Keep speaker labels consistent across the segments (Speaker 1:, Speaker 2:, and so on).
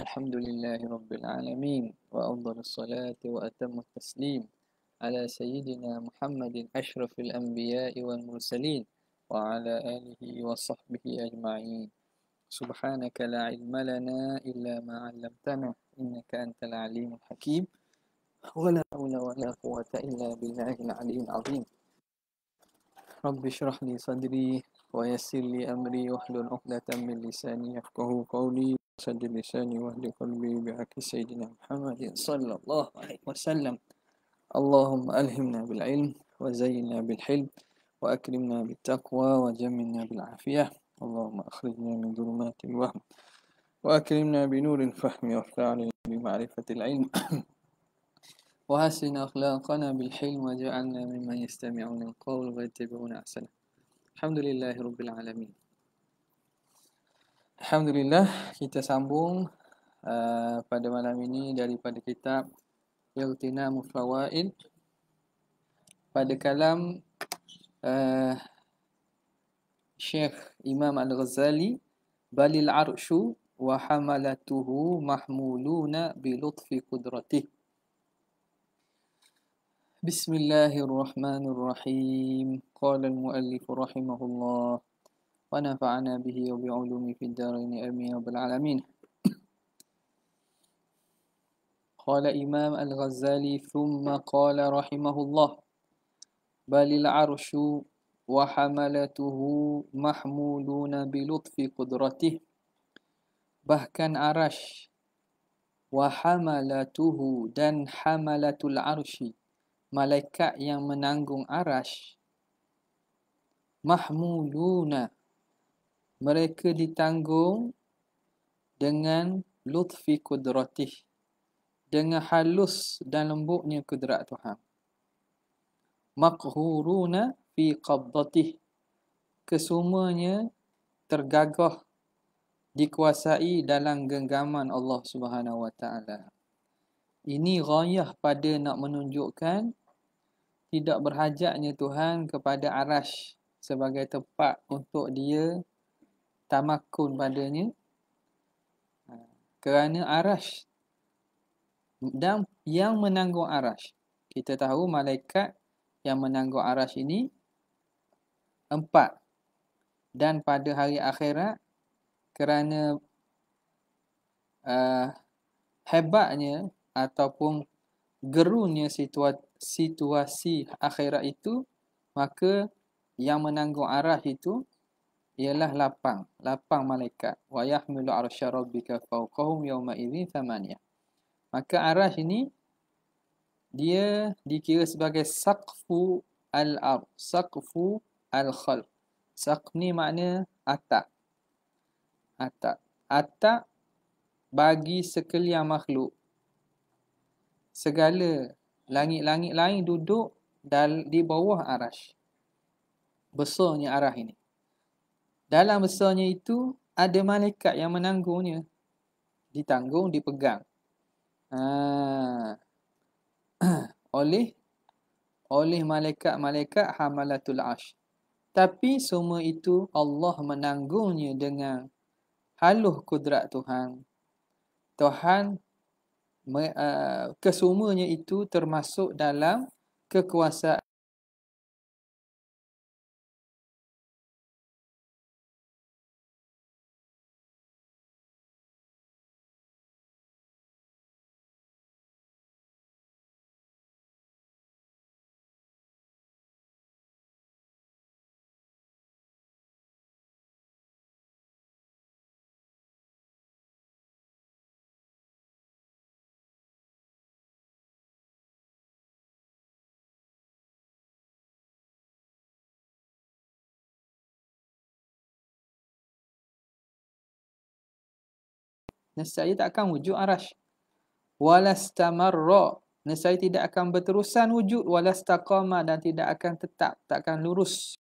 Speaker 1: الحمد لله رب العالمين وأفضل الصلاة وأتم التسليم على سيدنا محمد أشرف الأنبياء والمرسلين وعلى آله وصحبه أجمعين سبحانك لا علم لنا إلا ما علمتنا إنك أنت العليم الحكيم ولا حول ولا قوة إلا بالله العلي العظيم رب اشرح لي صدري ويسر لي أمري واحلل عقدة من لساني يفقه قولي سد لساني واهد قلبي بحق سيدنا محمد صلى الله عليه وسلم اللهم ألهمنا بالعلم وزينا بالحلم وأكرمنا بالتقوى وجملنا بالعافية اللهم أخرجنا من ظلمات الوهم وأكرمنا بنور الفهم وافتعنا بمعرفة العلم وحسن أخلاقنا بالحلم وجعلنا ممن يستمعون القول ويتبعون أحسنه الحمد لله رب العالمين الحمد kita sambung uh, pada malam ini daripada kitab Iltina Mufawaid pada kalam uh, Syekh Imam Al-Ghazali Balil Arshu wa hamalatuhu mahmuluna bilutfi kudratih. qudratihi بسم الله الرحمن الرحيم قال المؤلف رحمه الله ونفعنا به وبعلومه في الدارين آمين رب العالمين قال إمام الغزالي ثم قال رحمه الله بل العرش وحملته محمولون بلطف قدرته bahkan arash wa hamalatuhu dan hamalatul arshi malaikat yang menanggung arash mahmuluna mereka ditanggung dengan lutfi kudratih dengan halus dan lembutnya kudrat Tuhan maqhuruna fi qabdatih kesemuanya tergagah dikuasai dalam genggaman Allah Subhanahu Wa Taala. Ini ghayah pada nak menunjukkan tidak berhajatnya Tuhan kepada arash sebagai tempat untuk dia tamakun padanya ha, kerana arash dan yang menanggung arash kita tahu malaikat yang menanggung arash ini empat dan pada hari akhirat kerana uh, hebatnya ataupun gerunya situasi situasi akhirat itu, maka yang menanggung arah itu ialah lapang, lapang malaikat. Wa yahmilu arsy rabbika fawqahum yawma idzin thamaniyah. Maka arah ini dia dikira sebagai saqfu al ar saqfu al-khalq. Saq ni makna atak. Atak. Atak bagi sekalian makhluk. Segala langit-langit lain duduk dal di bawah arash. Besarnya arah ini. Dalam besarnya itu, ada malaikat yang menanggungnya. Ditanggung, dipegang. Ha. oleh oleh malaikat-malaikat hamalatul arsh. Tapi semua itu Allah menanggungnya dengan haluh kudrat Tuhan. Tuhan Eh, kesemuanya itu termasuk dalam kekuasaan nescaya tak akan wujud arasy walastamarra nescaya tidak akan berterusan wujud walastaqama dan tidak akan tetap takkan lurus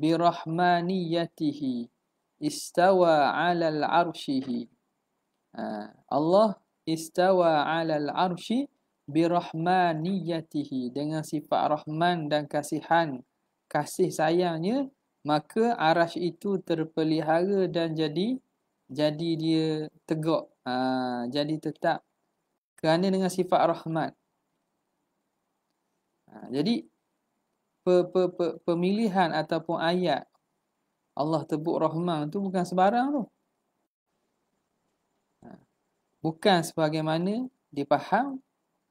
Speaker 1: birahmaniyatihi istawa ala al 'arsyihi ha, Allah istawa ala al 'arsyi birahmaniyatihi dengan sifat rahman dan kasihan kasih sayangnya maka arasy itu terpelihara dan jadi jadi dia tegak ha, jadi tetap kerana dengan sifat rahmat ha, jadi pemilihan ataupun ayat Allah tebuk Rahmat tu bukan sebarang tu. Ha. Bukan sebagaimana dia faham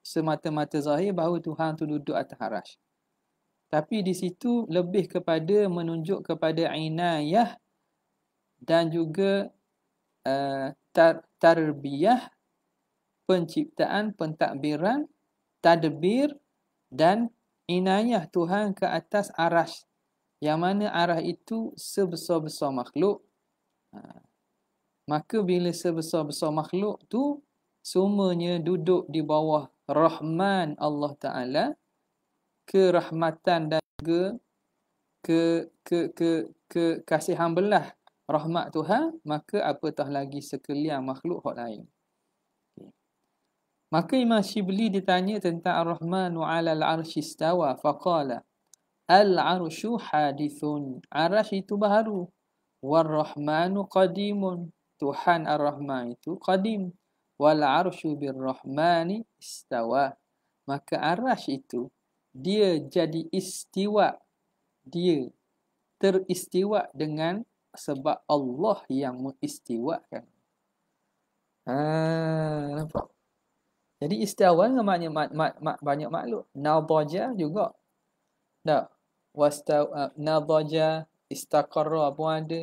Speaker 1: semata-mata zahir bahawa Tuhan tu duduk atas arash. Tapi di situ lebih kepada menunjuk kepada inayah dan juga uh, tar tarbiyah penciptaan, pentadbiran, tadbir dan inayah Tuhan ke atas arash yang mana arah itu sebesar-besar makhluk. Ha. Maka bila sebesar-besar makhluk tu semuanya duduk di bawah Rahman Allah Ta'ala kerahmatan dan ke ke ke ke, ke kasihan belah rahmat Tuhan maka apatah lagi sekalian makhluk hak lain. Maka Imam Shibli ditanya tentang Ar-Rahmanu alal arsh istawa faqala Al-arshu hadithun Arash itu baharu Wal-Rahmanu qadimun Tuhan Ar-Rahman itu qadim Wal-arshu bil rahmani istawa Maka arash itu Dia jadi istiwa Dia teristiwa dengan sebab Allah yang mengistiwakan. Ah, nampak? Jadi istawa dengan maknanya ma- ma- ma- banyak makhluk. Nadaja juga. Tak? Wasta, uh, nadaja, istakara pun ada.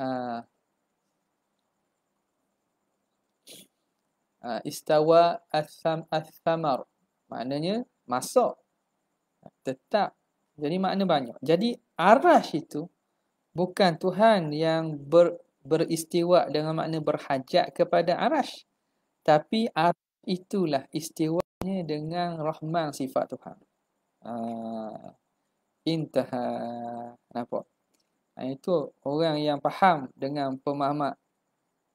Speaker 1: Uh, uh, istawa asam asamar. Maknanya masuk. Tetap. Jadi makna banyak. Jadi arash itu bukan Tuhan yang ber, beristiwa dengan makna berhajat kepada arash. Tapi ar itulah istiwanya dengan rahman sifat Tuhan. Uh, intaha. Nampak? Uh, itu orang yang faham dengan pemahaman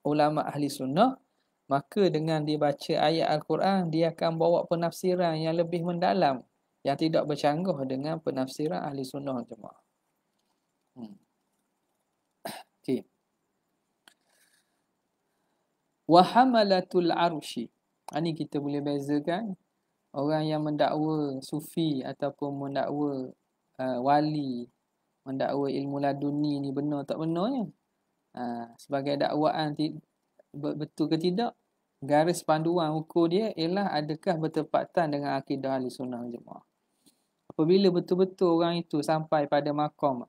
Speaker 1: ulama ahli sunnah, maka dengan dibaca ayat Al-Quran, dia akan bawa penafsiran yang lebih mendalam yang tidak bercanggah dengan penafsiran ahli sunnah cuma. Hmm. Okay. Wahamalatul arushi. Ini ah, kita boleh bezakan orang yang mendakwa sufi ataupun mendakwa uh, wali, mendakwa ilmu laduni ni benar tak benarnya. Uh, sebagai dakwaan betul ke tidak, garis panduan ukur dia ialah adakah bertepatan dengan akidah ahli sunnah jemaah. Apabila betul-betul orang itu sampai pada makam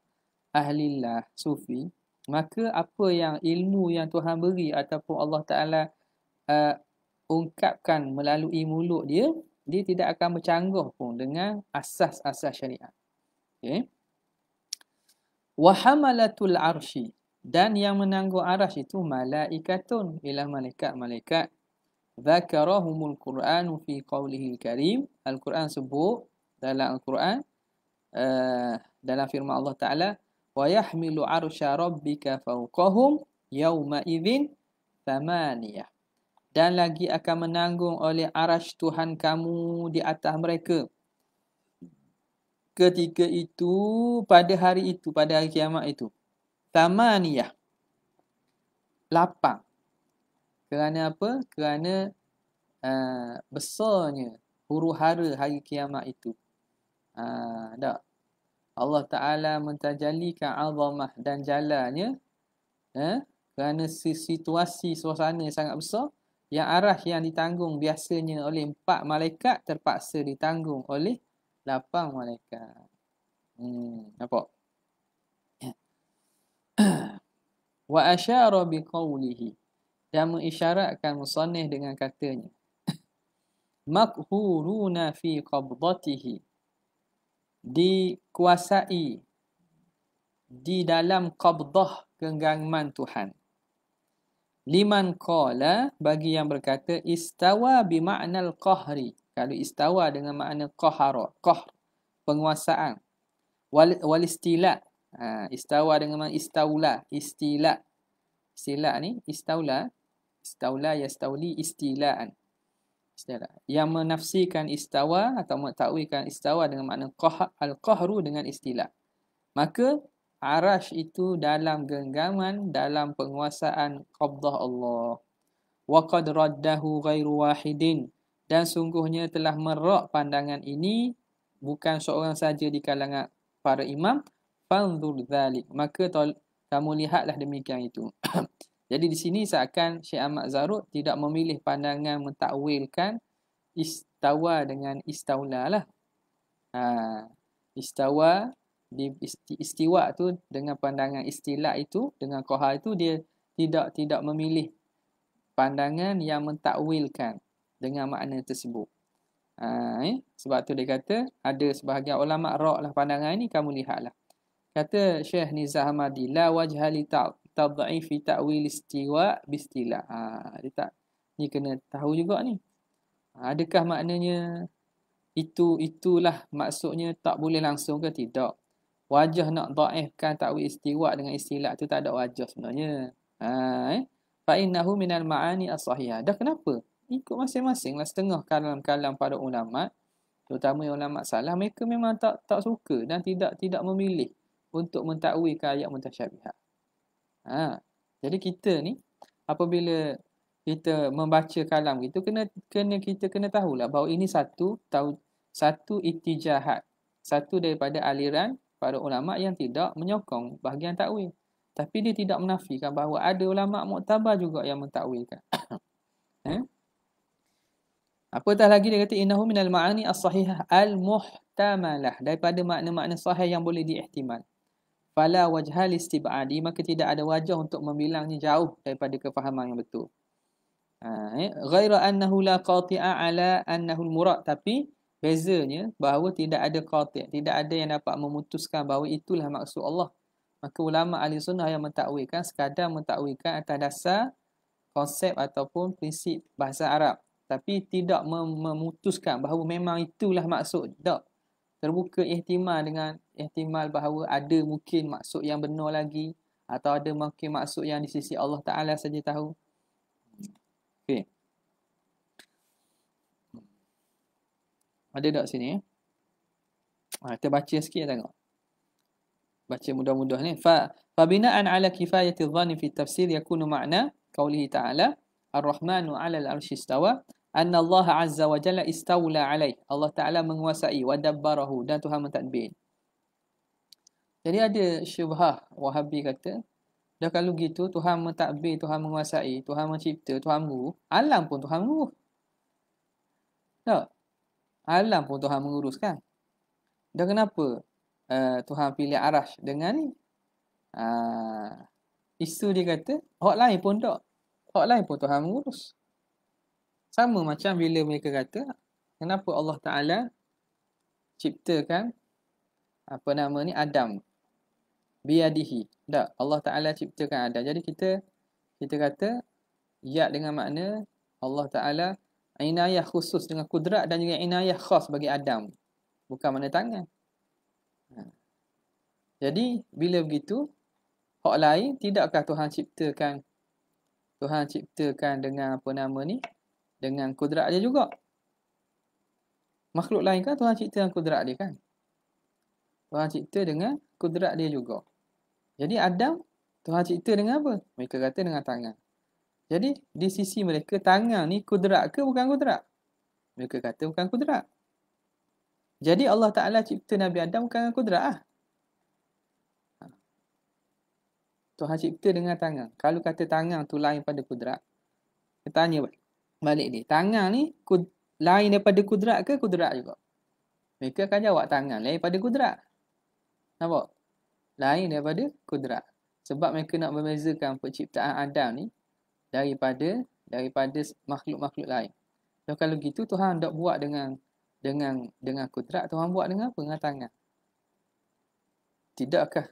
Speaker 1: lah sufi, maka apa yang ilmu yang Tuhan beri ataupun Allah Ta'ala uh, ungkapkan melalui mulut dia, dia tidak akan bercanggung pun dengan asas-asas syariat. Okay. Wahamalatul arshi. Dan yang menanggung arash itu malaikatun. Ialah malaikat-malaikat. Zakarahumul Qur'anu fi qawlihil karim. Al-Quran sebut dalam Al-Quran. Uh, dalam firman Allah Ta'ala. Wayahmilu arsha rabbika fawqahum yawma idhin thamaniyah dan lagi akan menanggung oleh arash Tuhan kamu di atas mereka. Ketika itu, pada hari itu, pada hari kiamat itu. Tamaniyah. Lapang. Kerana apa? Kerana uh, besarnya huru hara hari kiamat itu. Uh, ah, tak? Allah Ta'ala mentajalikan azamah dan jalannya. Eh? Kerana situasi suasana sangat besar yang arah yang ditanggung biasanya oleh empat malaikat terpaksa ditanggung oleh lapang malaikat. Hmm, nampak? Wa asyara biqawlihi. Dan mengisyaratkan musanih dengan katanya. Makhuruna fi qabdatihi. Dikuasai di dalam qabdah genggaman Tuhan liman qala bagi yang berkata istawa bima'na al-qahri kalau istawa dengan makna qahara koh penguasaan wal, wal istila ha, istawa dengan makna istaula istila istila ni istaula istaula yastauli istilaan istila yang menafsikan istawa atau mengetahui kan istawa dengan makna koh al kohru dengan istila maka arash itu dalam genggaman dalam penguasaan qabdah Allah wa qad raddahu ghairu wahidin dan sungguhnya telah merok pandangan ini bukan seorang saja di kalangan para imam fanzur zalik maka kamu lihatlah demikian itu jadi di sini seakan Syekh Ahmad Zarud tidak memilih pandangan mentakwilkan istawa dengan istaula lah ha, istawa di istiwa tu dengan pandangan istilah itu dengan kohal itu dia tidak tidak memilih pandangan yang mentakwilkan dengan makna tersebut. Ha, eh? Sebab tu dia kata ada sebahagian ulama rok lah pandangan ini kamu lihatlah. Kata Syekh Nizah Hamadi, la wajhali fi ta'wil istiwa bistila. Ha, dia tak, ni kena tahu juga ni. Adakah maknanya itu itulah maksudnya tak boleh langsung ke tidak? wajah nak daifkan takwil istiwa dengan istilah tu tak ada wajah sebenarnya. Ha eh. Fa innahu minal ma'ani as-sahihah. Dah kenapa? Ikut masing-masinglah setengah kalam-kalam para ulama, terutama ulama salah mereka memang tak tak suka dan tidak tidak memilih untuk mentakwilkan ayat mutasyabihat. Ha. Jadi kita ni apabila kita membaca kalam itu kena kena kita kena tahulah bahawa ini satu tahu satu itijahat satu daripada aliran pada ulama yang tidak menyokong bahagian takwil. Tapi dia tidak menafikan bahawa ada ulama muktabar juga yang mentakwilkan. eh? Apatah lagi dia kata innahu minal ma'ani as-sahihah al-muhtamalah daripada makna-makna sahih yang boleh diihtimal. Fala wajhal istib'adi maka tidak ada wajah untuk membilangnya jauh daripada kefahaman yang betul. Ha, eh? Ghaira annahu la qati'a ala annahu al-murad tapi bezanya bahawa tidak ada qati tidak ada yang dapat memutuskan bahawa itulah maksud Allah maka ulama ahli sunnah yang mentakwilkan sekadar mentakwilkan atas dasar konsep ataupun prinsip bahasa Arab tapi tidak memutuskan bahawa memang itulah maksud tak terbuka ihtimal dengan ihtimal bahawa ada mungkin maksud yang benar lagi atau ada mungkin maksud yang di sisi Allah Taala saja tahu Ada tak sini? Ha, ah, kita baca sikit lah tengok. Baca mudah-mudah ni. Fa fabina'an 'ala kifayati dhanni fi tafsir yakunu ma'na qawlihi ta'ala ar-rahmanu 'ala al-'arsy istawa anna Allah 'azza wa jalla istawla 'alaih. Allah Ta'ala menguasai wa dabbarahu dan Tuhan mentadbir. Jadi ada syubhah Wahabi kata, dah kalau gitu Tuhan mentadbir, Tuhan menguasai, Tuhan mencipta, Tuhan guru, alam pun Tuhan guru. Tak? alam pun Tuhan menguruskan. Dan kenapa uh, Tuhan pilih Arash dengan ni? Uh, isu dia kata, hak lain pun tak. Hak lain pun Tuhan mengurus. Sama macam bila mereka kata, kenapa Allah Ta'ala ciptakan apa nama ni Adam biadihi tak Allah Taala ciptakan Adam jadi kita kita kata ya dengan makna Allah Taala inayah khusus dengan kudrat dan juga inayah khas bagi Adam. Bukan mana tangan. Ha. Jadi, bila begitu, hak lain, tidakkah Tuhan ciptakan Tuhan ciptakan dengan apa nama ni? Dengan kudrat dia juga. Makhluk lain kan Tuhan cipta dengan kudrat dia kan? Tuhan cipta dengan kudrat dia juga. Jadi Adam, Tuhan cipta dengan apa? Mereka kata dengan tangan. Jadi di sisi mereka tangan ni kudrat ke bukan kudrat? Mereka kata bukan kudrat. Jadi Allah Ta'ala cipta Nabi Adam bukan dengan kudrat lah. Tuhan cipta dengan tangan. Kalau kata tangan tu lain pada kudrat. Kita tanya balik. ni. Tangan ni kud- lain daripada kudrat ke kudrat juga? Mereka akan jawab tangan lain daripada kudrat. Nampak? Lain daripada kudrat. Sebab mereka nak membezakan penciptaan Adam ni daripada daripada makhluk-makhluk lain. So, kalau gitu Tuhan tak buat dengan dengan dengan kudrat Tuhan buat dengan apa? Dengan tangan. Tidakkah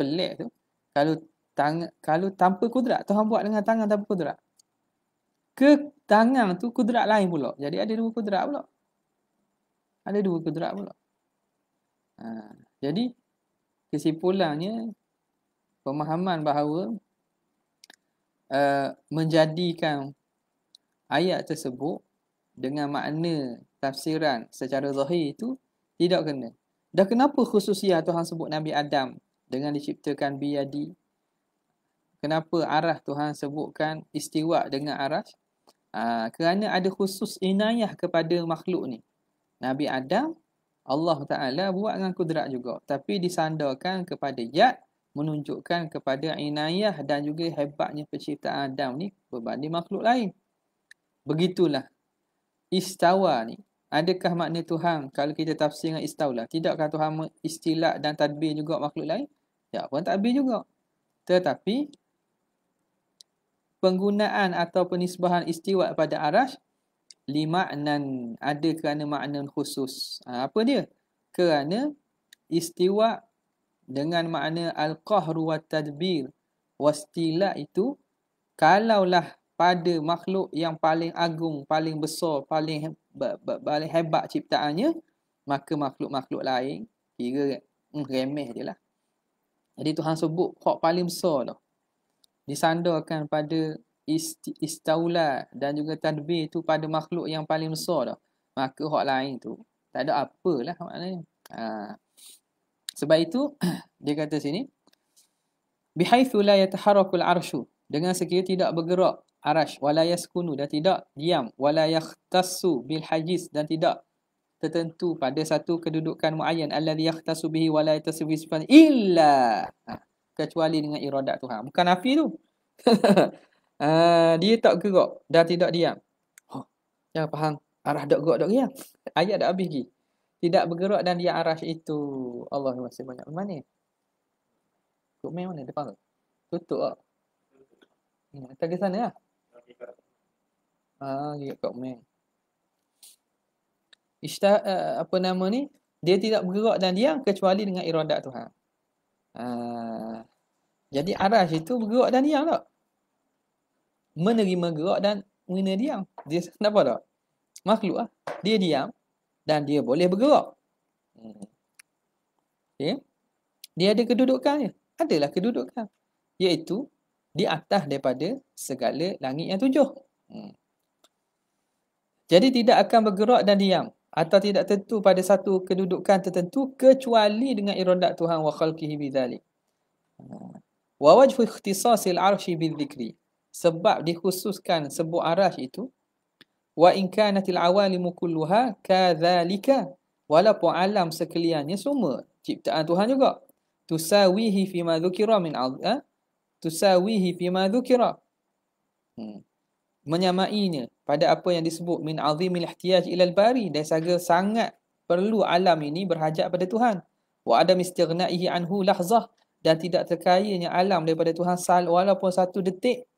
Speaker 1: pelik tu? Kalau tang, kalau tanpa kudrat Tuhan buat dengan tangan tanpa kudrat. Ke tangan tu kudrat lain pula. Jadi ada dua kudrat pula. Ada dua kudrat pula. Ha, jadi kesimpulannya pemahaman bahawa uh, menjadikan ayat tersebut dengan makna tafsiran secara zahir itu tidak kena. Dah kenapa khususnya Tuhan sebut Nabi Adam dengan diciptakan biyadi? Kenapa arah Tuhan sebutkan istiwa dengan arah? Ha, kerana ada khusus inayah kepada makhluk ni. Nabi Adam, Allah Ta'ala buat dengan kudrat juga. Tapi disandarkan kepada yad menunjukkan kepada inayah dan juga hebatnya penciptaan Adam ni berbanding makhluk lain. Begitulah istawa ni. Adakah makna Tuhan kalau kita tafsir dengan istawa? Lah? Tidakkah Tuhan istilah dan tadbir juga makhluk lain? Ya pun tadbir juga. Tetapi penggunaan atau penisbahan istiwa pada arash lima'nan ada kerana makna khusus. Ha, apa dia? Kerana istiwa dengan makna al-qahru wa tadbir wastila itu kalaulah pada makhluk yang paling agung, paling besar, paling paling hebat ciptaannya maka makhluk-makhluk lain kira hmm, remeh jelah. lah. Jadi Tuhan sebut hak paling besar tu. Disandarkan pada ist, istaula dan juga tadbir tu pada makhluk yang paling besar tu. Maka hak lain tu tak ada apalah maknanya. Ha. Sebab itu dia kata sini bihaitsu la yataharakul arsyu dengan sekiranya tidak bergerak arash, wala yaskunu dan tidak diam wala yahtassu bil hajis dan tidak tertentu pada satu kedudukan muayyan allazi yahtassu bihi wala yatasawwi sifat illa ha, kecuali dengan iradat Tuhan bukan nafi tu ha, dia tak gerak dan tidak diam oh, jangan faham arah dak gerak dak diam ayat dak habis lagi tidak bergerak dan dia arash itu. Allah masih banyak. Mana ni? Tutup main mana? Depan ke? Tutup lah. Hmm, atas ke sana lah. Haa, ah, ikut ya, main. Ishtar, uh, eh, apa nama ni? Dia tidak bergerak dan diam kecuali dengan irodat Tuhan. Ah, jadi arash itu bergerak dan diam tak? Menerima gerak dan menerima diam. Dia kenapa tak? Makhluk lah. Dia diam dan dia boleh bergerak. Hmm. Okay. Dia ada kedudukannya. Adalah kedudukan. Iaitu di atas daripada segala langit yang tujuh. Hmm. Jadi tidak akan bergerak dan diam atau tidak tentu pada satu kedudukan tertentu kecuali dengan irondak Tuhan wa khalqihi bidhalik. Hmm. Wa wajfu ikhtisasil arshi bil bidhikri. Sebab dikhususkan sebuah arash itu wa in kanat al-awalim kulluha kadzalika walaupun alam sekaliannya semua ciptaan Tuhan juga tusawihi fi ma dhukira min al ha? tusawihi fi ma dhukira hmm. menyamainya pada apa yang disebut min azimil ihtiyaj ila al-bari dari segi sangat perlu alam ini berhajat pada Tuhan wa adam istighna'ihi anhu lahzah dan tidak terkayanya alam daripada Tuhan sal walaupun satu detik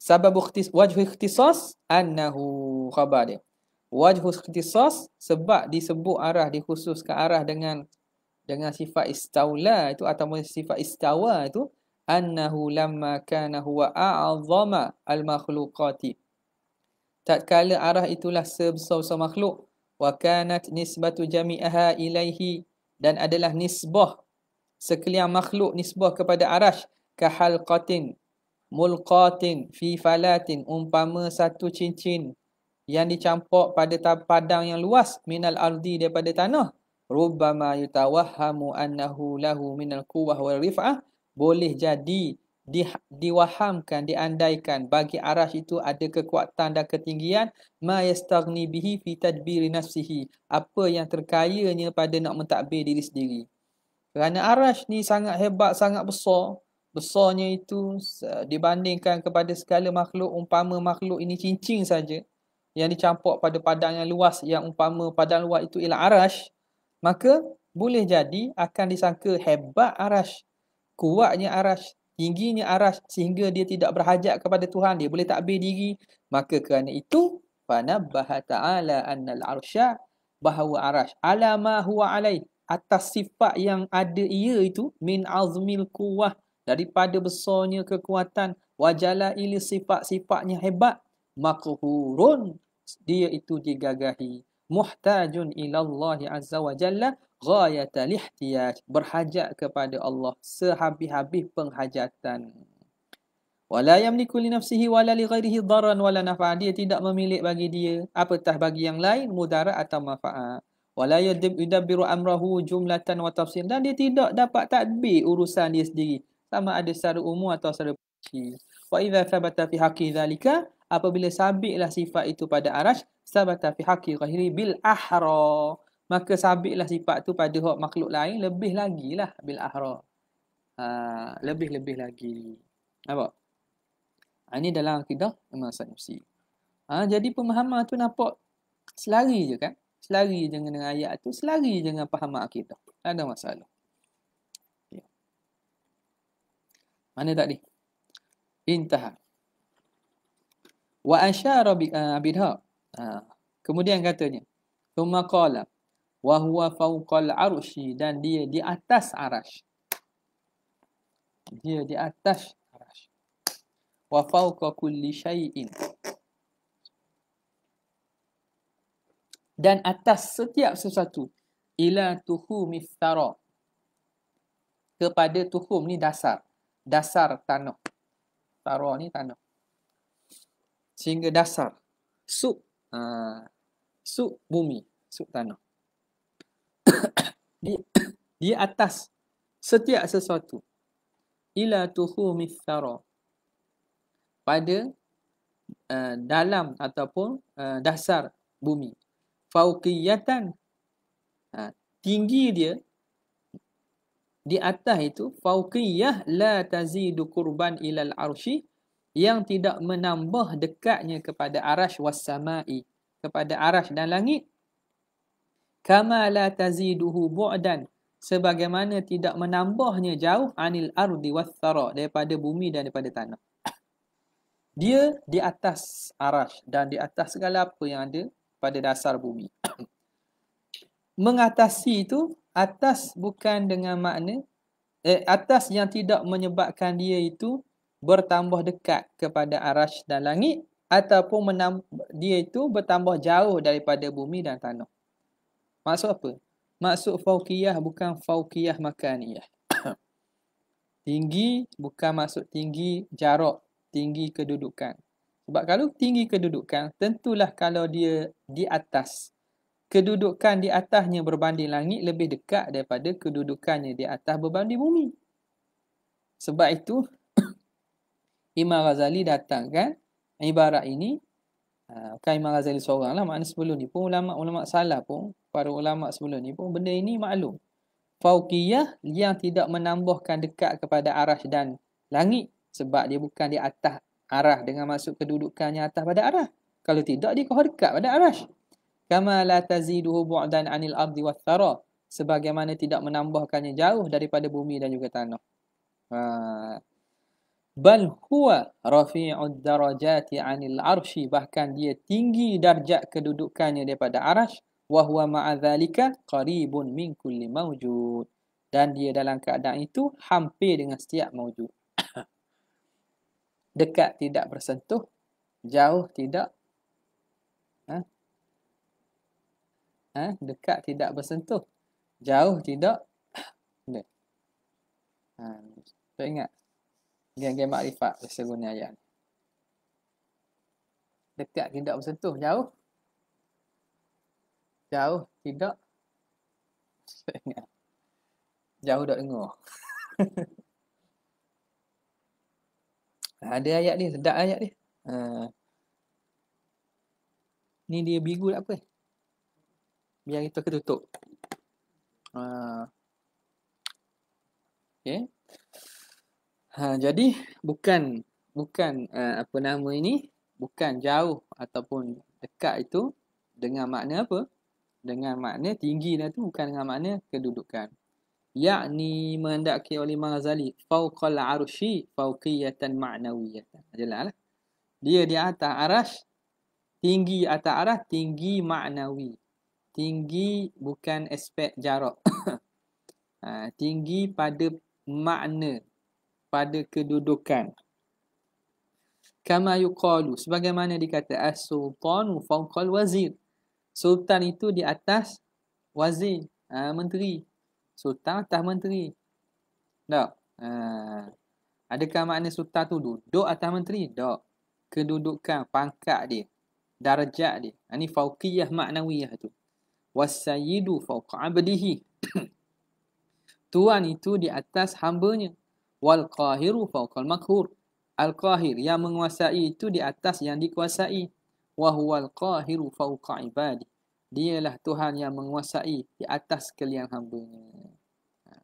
Speaker 1: sababu ikhtis, wajhu ikhtisas annahu khabar dia. Wajhu ikhtisas sebab disebut arah dikhususkan arah dengan dengan sifat istaula itu ataupun sifat istawa itu annahu lamma kana huwa a'zama al-makhluqati. Tatkala arah itulah sebesar-besar makhluk wa kanat nisbatu jami'aha ilaihi dan adalah nisbah sekalian makhluk nisbah kepada arash ka mulqatin fi falatin umpama satu cincin yang dicampok pada padang yang luas minal ardi daripada tanah rubbama yatawahhamu annahu lahu minal quwwah wal rif'ah boleh jadi di, diwahamkan diandaikan bagi arash itu ada kekuatan dan ketinggian ma yastaghni bihi fi tadbiri nafsihi apa yang terkayanya pada nak mentadbir diri sendiri kerana arash ni sangat hebat sangat besar besarnya itu dibandingkan kepada segala makhluk umpama makhluk ini cincin saja yang dicampak pada padang yang luas yang umpama padang luas itu ialah arash maka boleh jadi akan disangka hebat arash kuatnya arash tingginya arash sehingga dia tidak berhajat kepada Tuhan dia boleh takbir diri maka kerana itu fana bahata'ala annal arsha bahawa arash alama huwa alaih atas sifat yang ada ia itu min azmil kuwah daripada besarnya kekuatan wajala ili sifat-sifatnya hebat makhurun dia itu digagahi muhtajun ilallahi azza wa jalla ghayat alihtiyaj berhajat kepada Allah sehabis-habis penghajatan wala yamliku li nafsihi wala li ghairihi daran wala nafa'a dia tidak memilik bagi dia apatah bagi yang lain mudarat atau manfaat wala yadbiru amrahu jumlatan wa tafsil dan dia tidak dapat tadbir urusan dia sendiri sama ada secara umum atau secara perinci. Wa idza thabata fi haqqi dzalika apabila sabitlah sifat itu pada arasy thabata fi haqqi ghairi bil ahra maka sabitlah sifat itu pada hak makhluk lain lebih lagi lah bil ahra. Ah ha, lebih-lebih lagi. Nampak? Ha, ini dalam akidah Imam Sanusi. Ha, jadi pemahaman tu nampak selari je kan? Selari dengan, dengan ayat tu, selari dengan pahaman akidah. Tak ada masalah. Mana tadi? Intaha. Wa asyara bi eh, abidha. Ha. Kemudian katanya, "Tsumma qala wa huwa fawqal arsy" dan dia di atas arasy. Dia di atas arasy. Wa fawqa kulli syai'in. Dan atas setiap sesuatu. Ila tuhu miftara. Kepada tuhum ni dasar dasar tanah. Taro ni tanah. Sehingga dasar. Sub. Ha, sub bumi. Sub tanah. di, di atas setiap sesuatu. Ila tuhu mithara. Pada uh, dalam ataupun uh, dasar bumi. Fauqiyatan. Ha, tinggi dia di atas itu fauqiyah la tazidu qurban ilal arshi yang tidak menambah dekatnya kepada arash wassamai kepada arash dan langit kama la taziduhu bu'dan sebagaimana tidak menambahnya jauh anil ardi wassara daripada bumi dan daripada tanah dia di atas arash dan di atas segala apa yang ada pada dasar bumi mengatasi itu atas bukan dengan makna eh, atas yang tidak menyebabkan dia itu bertambah dekat kepada arash dan langit ataupun menam, dia itu bertambah jauh daripada bumi dan tanah. Maksud apa? Maksud fauqiyah bukan fauqiyah makaniyah. tinggi bukan maksud tinggi jarak, tinggi kedudukan. Sebab kalau tinggi kedudukan, tentulah kalau dia di atas, kedudukan di atasnya berbanding langit lebih dekat daripada kedudukannya di atas berbanding bumi. Sebab itu Imam Ghazali datangkan ibarat ini ha, bukan Imam Ghazali seorang lah makna sebelum ni pun ulama-ulama salah pun para ulama sebelum ni pun benda ini maklum. Fauqiyah yang tidak menambahkan dekat kepada arah dan langit sebab dia bukan di atas arah dengan masuk kedudukannya atas pada arah. Kalau tidak dia kau dekat pada arah kama la taziduhu bu'dan 'anil ardi wath-thara sebagaimana tidak menambahkannya jauh daripada bumi dan juga tanah. Ha. Bal huwa rafi'ud darajati 'anil arsy bahkan dia tinggi darjat kedudukannya daripada arasy wa huwa ma'adzalika qaribun min kulli mawjud dan dia dalam keadaan itu hampir dengan setiap mawjud. Dekat tidak bersentuh, jauh tidak ha? dekat tidak bersentuh jauh tidak ha tak ingat geng-geng makrifat biasa guna ayat dekat tidak bersentuh jauh jauh tidak tak ingat jauh tak dengar ada ayat ni sedap ayat ni uh, ni dia bigu tak apa eh? biar itu aku tutup. Ha. Okay. Ha, jadi bukan bukan uh, apa nama ini bukan jauh ataupun dekat itu dengan makna apa? Dengan makna tinggi dan lah tu bukan dengan makna kedudukan. Yakni mendaki oleh Imam Ghazali fauqal arshi fauqiyatan ma'nawiyatan. Jelaslah. Lah. Dia di atas arash tinggi atas arah tinggi maknawi tinggi bukan aspek jarak. ha, tinggi pada makna, pada kedudukan. Kama yuqalu, sebagaimana dikata as-sultanu fawqal wazir. Sultan itu di atas wazir, ha, menteri. Sultan atas menteri. Tak. Ha, adakah makna sultan tu duduk atas menteri? Tak. Kedudukan, pangkat dia. darjah dia. Ini fauqiyah maknawiyah tu wasayidu fawqa abdihi. Tuan itu di atas hambanya. Wal qahiru fawqal makhur. Al qahir yang menguasai itu di atas yang dikuasai. Wa huwal qahiru fawqa ibadi. Dialah Tuhan yang menguasai di atas kalian hambanya. Ha.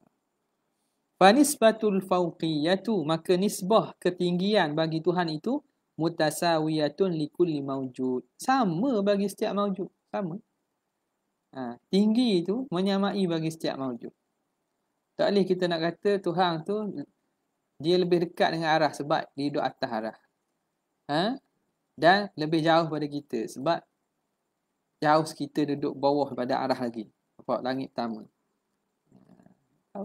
Speaker 1: Fanisbatul fawqiyatu. Maka nisbah ketinggian bagi Tuhan itu mutasawiyatun likulli mawjud. Sama bagi setiap mawjud. Sama. Ha, tinggi itu menyamai bagi setiap maujud. Tak boleh kita nak kata Tuhan tu dia lebih dekat dengan arah sebab dia duduk atas arah. Ha? Dan lebih jauh pada kita sebab jauh kita duduk bawah pada arah lagi. Nampak langit pertama. Ha.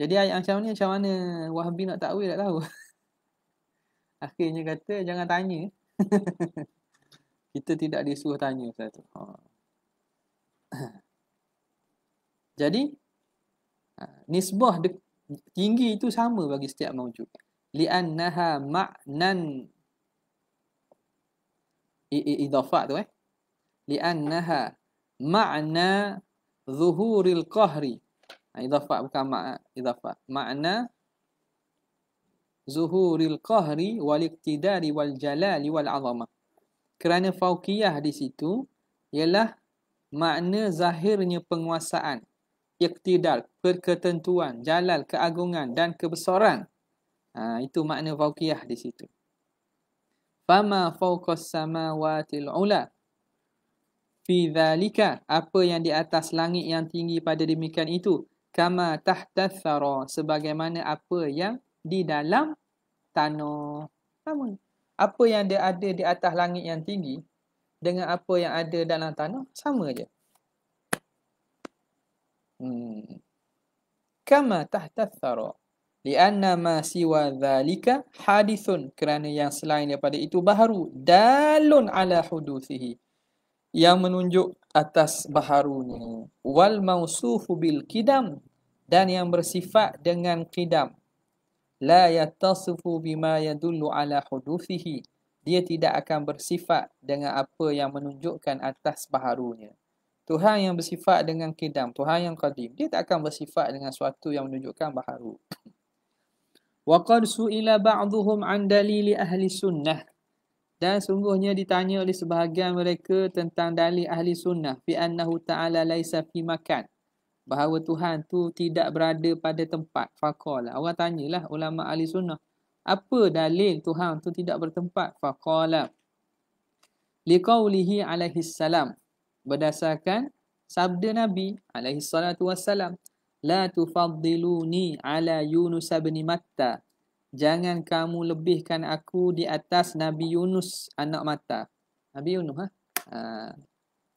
Speaker 1: Jadi ayat macam ni macam mana Wahabi nak takwil tak tahu. Akhirnya kata jangan tanya. kita tidak disuruh tanya satu. Ha. Jadi ha, nisbah tinggi itu sama bagi setiap maujud. Li'annaha ma'nan idafah tu eh. Li'annaha ma'na zuhuril qahri. Ha, idafah bukan ma'na idafah. Ma'na zuhuril qahri wal iktidari wal jalali wal azamah. Kerana fauqiyah di situ ialah makna zahirnya penguasaan, iktidar, perketentuan, jalal, keagungan dan kebesaran. Ha, itu makna fauqiyah di situ. Fama fauqas samawatil ula. Fi dhalika, apa yang di atas langit yang tinggi pada demikian itu. Kama tahta tahtathara, sebagaimana apa yang di dalam tanah. Sama. Apa yang dia ada di atas langit yang tinggi, dengan apa yang ada dalam tanah sama aja. Hmm. Kama tahtathara li'anna ma siwa dhalika hadithun kerana yang selain daripada itu baharu dalun ala hudusihi yang menunjuk atas baharunya wal mausufu bil kidam dan yang bersifat dengan kidam la yattasifu bima yadullu ala hudusihi dia tidak akan bersifat dengan apa yang menunjukkan atas baharunya. Tuhan yang bersifat dengan kidam, Tuhan yang qadim, dia tak akan bersifat dengan sesuatu yang menunjukkan baharu. Wa qad su'ila ba'dhuhum 'an dalili ahli sunnah dan sungguhnya ditanya oleh sebahagian mereka tentang dalil ahli sunnah fi annahu ta'ala laisa fi makan bahawa Tuhan tu tidak berada pada tempat faqala orang tanyalah ulama ahli sunnah apa dalil Tuhan tu tidak bertempat faqala liqaulihi alaihi salam berdasarkan sabda Nabi alaihi salatu wassalam la tufaddiluni ala Yunus bin Matta jangan kamu lebihkan aku di atas Nabi Yunus anak Matta Nabi Yunus ha? ha?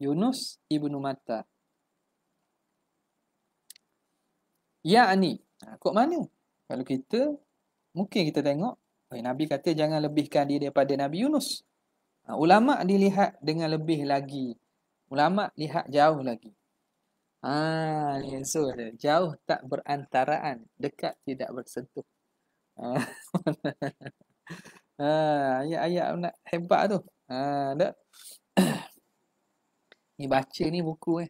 Speaker 1: Yunus ibnu Matta yakni ha, kok mana kalau kita mungkin kita tengok okay, eh, Nabi kata jangan lebihkan dia daripada Nabi Yunus. Ha, ulama dilihat dengan lebih lagi. Ulama lihat jauh lagi. Ha, so dia, jauh tak berantaraan, dekat tidak bersentuh. Ha, ha ayat-ayat nak hebat tu. Ha, tak? ni baca ni buku eh.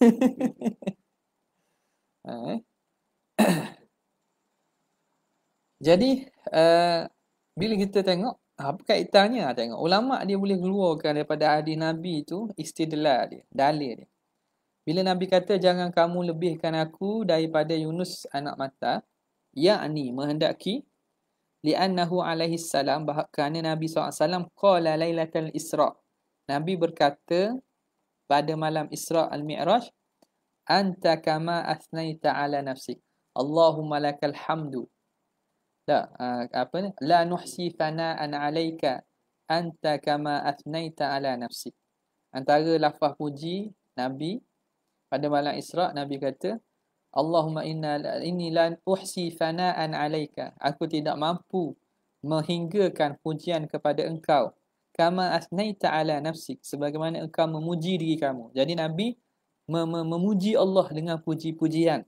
Speaker 1: ha, eh? Jadi uh, bila kita tengok apa kaitannya ha, tengok ulama dia boleh keluarkan daripada hadis nabi tu istidlal dia, dalil dia. Bila nabi kata jangan kamu lebihkan aku daripada Yunus anak mata, yakni menghendaki li'annahu alaihi salam kerana nabi SAW alaihi wasallam qala lailatal isra. Nabi berkata pada malam Isra al-Mi'raj anta kama asnaita ala nafsi. Allahumma lakal hamdu La, uh, ah, apa ni? La nuhsi an alaika anta kama athnaita ala nafsi. Antara lafaz puji Nabi pada malam Isra Nabi kata Allahumma inna inni la uhsi fana'an alaika. Aku tidak mampu menghinggakan pujian kepada engkau kama asnaita ala nafsi sebagaimana engkau memuji diri kamu. Jadi Nabi mem- memuji Allah dengan puji-pujian.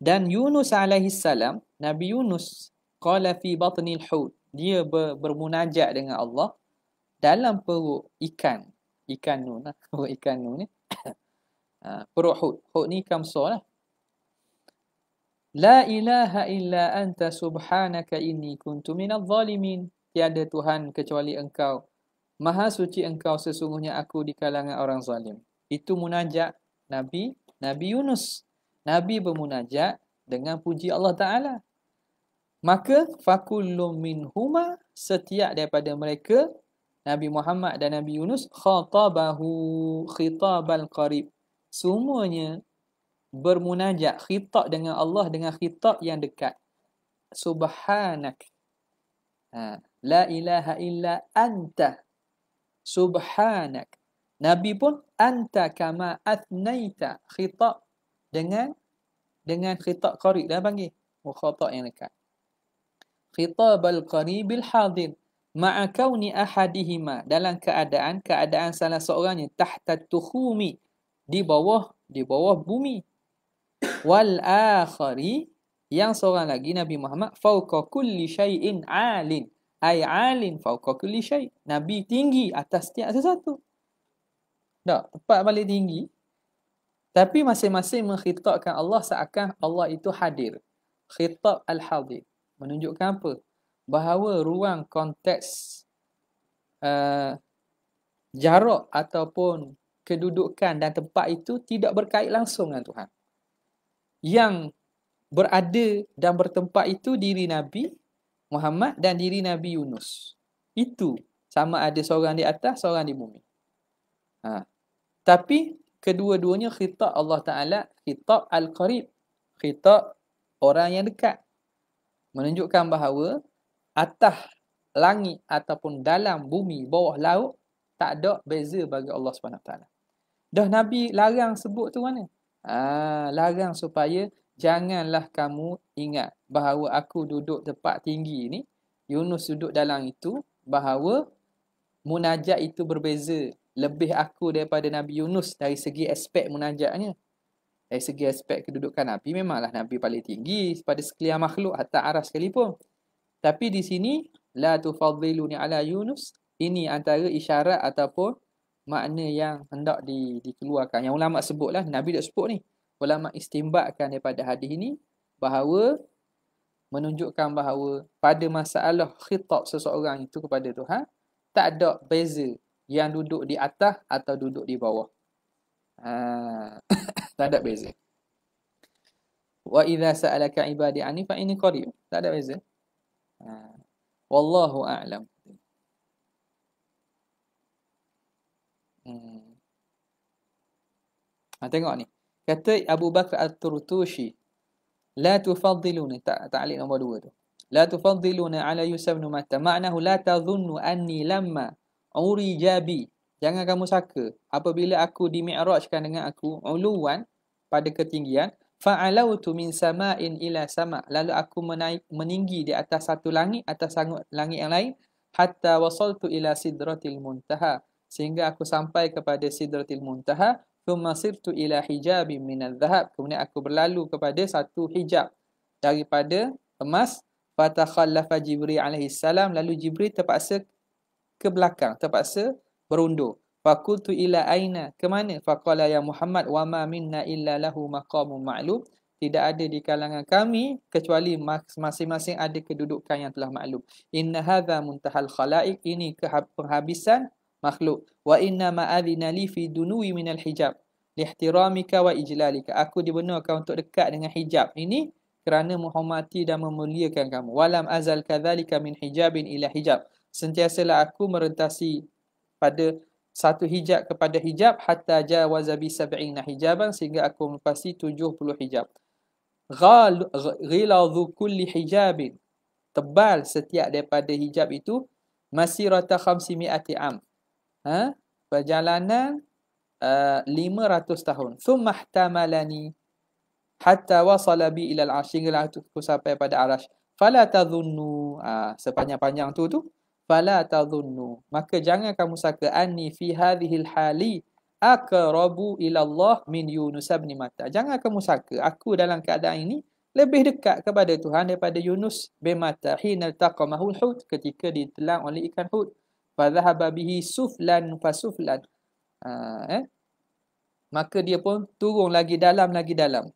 Speaker 1: Dan Yunus alaihi salam, Nabi Yunus qala fi batnil hut. Dia ber, bermunajat dengan Allah dalam perut ikan. Ikan nun lah. Perut ikan nun ni. Ah, perut hut. Hut ni ikan besar lah. La ilaha illa anta subhanaka inni kuntu minal zalimin. Tiada Tuhan kecuali engkau. Maha suci engkau sesungguhnya aku di kalangan orang zalim. Itu munajat Nabi Nabi Yunus Nabi bermunajat dengan puji Allah Ta'ala. Maka fakullum minhuma setiap daripada mereka Nabi Muhammad dan Nabi Yunus khatabahu khitabal qarib. Semuanya bermunajat khitab dengan Allah dengan khitab yang dekat. Subhanak. Ha. La ilaha illa anta. Subhanak. Nabi pun anta kama athnaita khitab dengan dengan khitab qarib dah panggil mukhatab yang dekat khitab al qaribil hadir ma'a kauni ahadihima dalam keadaan keadaan salah seorangnya tahta tuhumi di bawah di bawah bumi wal akhari yang seorang lagi Nabi Muhammad fauqa kulli shay'in 'alin ai 'alin fauqa kulli shay' Nabi tinggi atas tiap sesuatu tak tempat paling tinggi tapi masing-masing mengkhitabkan Allah seakan Allah itu hadir. Khitab al-hadir. Menunjukkan apa? Bahawa ruang konteks uh, jarak ataupun kedudukan dan tempat itu tidak berkait langsung dengan Tuhan. Yang berada dan bertempat itu diri Nabi Muhammad dan diri Nabi Yunus. Itu sama ada seorang di atas, seorang di bumi. Ha. Tapi kedua-duanya khitab Allah Ta'ala, khitab Al-Qarib, khitab orang yang dekat. Menunjukkan bahawa atas langit ataupun dalam bumi, bawah laut, tak ada beza bagi Allah SWT. Dah Nabi larang sebut tu mana? Ah, larang supaya janganlah kamu ingat bahawa aku duduk tempat tinggi ni, Yunus duduk dalam itu, bahawa munajat itu berbeza lebih aku daripada Nabi Yunus dari segi aspek munajatnya. Dari segi aspek kedudukan Nabi, memanglah Nabi paling tinggi pada sekalian makhluk, hatta aras sekalipun. Tapi di sini, La tufadziluni ala Yunus, ini antara isyarat ataupun makna yang hendak di, dikeluarkan. Yang ulama' sebutlah, Nabi dah sebut ni. Ulama' istimbatkan daripada hadis ini bahawa menunjukkan bahawa pada masalah khitab seseorang itu kepada Tuhan, tak ada beza yang duduk di atas atau duduk di bawah. Ha. tak ada beza. Wa idza sa'alaka ibadi anni fa inni qarib. Tak ada beza. Ha. Wallahu a'lam. Hmm. Ha, tengok ni. Kata Abu Bakar At-Turtushi, "La tufaddiluni ta ta'liq nombor 2 tu. La tufaddiluni ala Yusuf bin Matta. Maknanya la tadhunnu anni lamma Uri jabi. Jangan kamu saka. Apabila aku dimi'rajkan dengan aku. Uluwan pada ketinggian. Fa'alautu min sama'in ila sama' Lalu aku menaik, meninggi di atas satu langit, atas langit yang lain. Hatta wasaltu ila sidratil muntaha. Sehingga aku sampai kepada sidratil muntaha. Thumma sirtu ila min al zahab. Kemudian aku berlalu kepada satu hijab daripada emas. Fatakhallafa Jibril alaihi salam. Lalu Jibril terpaksa ke belakang terpaksa berundur Fakultu ila aina ke mana faqala ya muhammad wa ma minna illa lahu maqamun ma'lum tidak ada di kalangan kami kecuali masing-masing ada kedudukan yang telah maklum inna hadha muntahal khalaiq ini penghabisan makhluk wa inna ma adina li fi dunuwi al hijab lihtiramika wa ijlalika aku dibenarkan untuk dekat dengan hijab ini kerana menghormati dan memuliakan kamu walam azal kadzalika min hijabin ila hijab sentiasalah aku merentasi pada satu hijab kepada hijab hatta jawaza bi sab'ina hijaban sehingga aku melepasi 70 hijab ghiladhu kulli hijabin tebal setiap daripada hijab itu masirata khamsimi'ati am ha? perjalanan uh, eh, 500 tahun thumma tamalani hatta wasala bi ila al-ash sehingga aku sampai pada arash fala tadhunnu ha, sepanjang-panjang tu tu fala tadhunnu maka jangan kamu sangka anni fi hadhil hali aqrabu ila Allah min Yunus bin Mata jangan kamu sangka aku dalam keadaan ini lebih dekat kepada Tuhan daripada Yunus bin Mata hina taqamahu hut ketika ditelan oleh ikan hut fa dhahaba bihi suflan fa suflan ha, eh? maka dia pun turun lagi dalam lagi dalam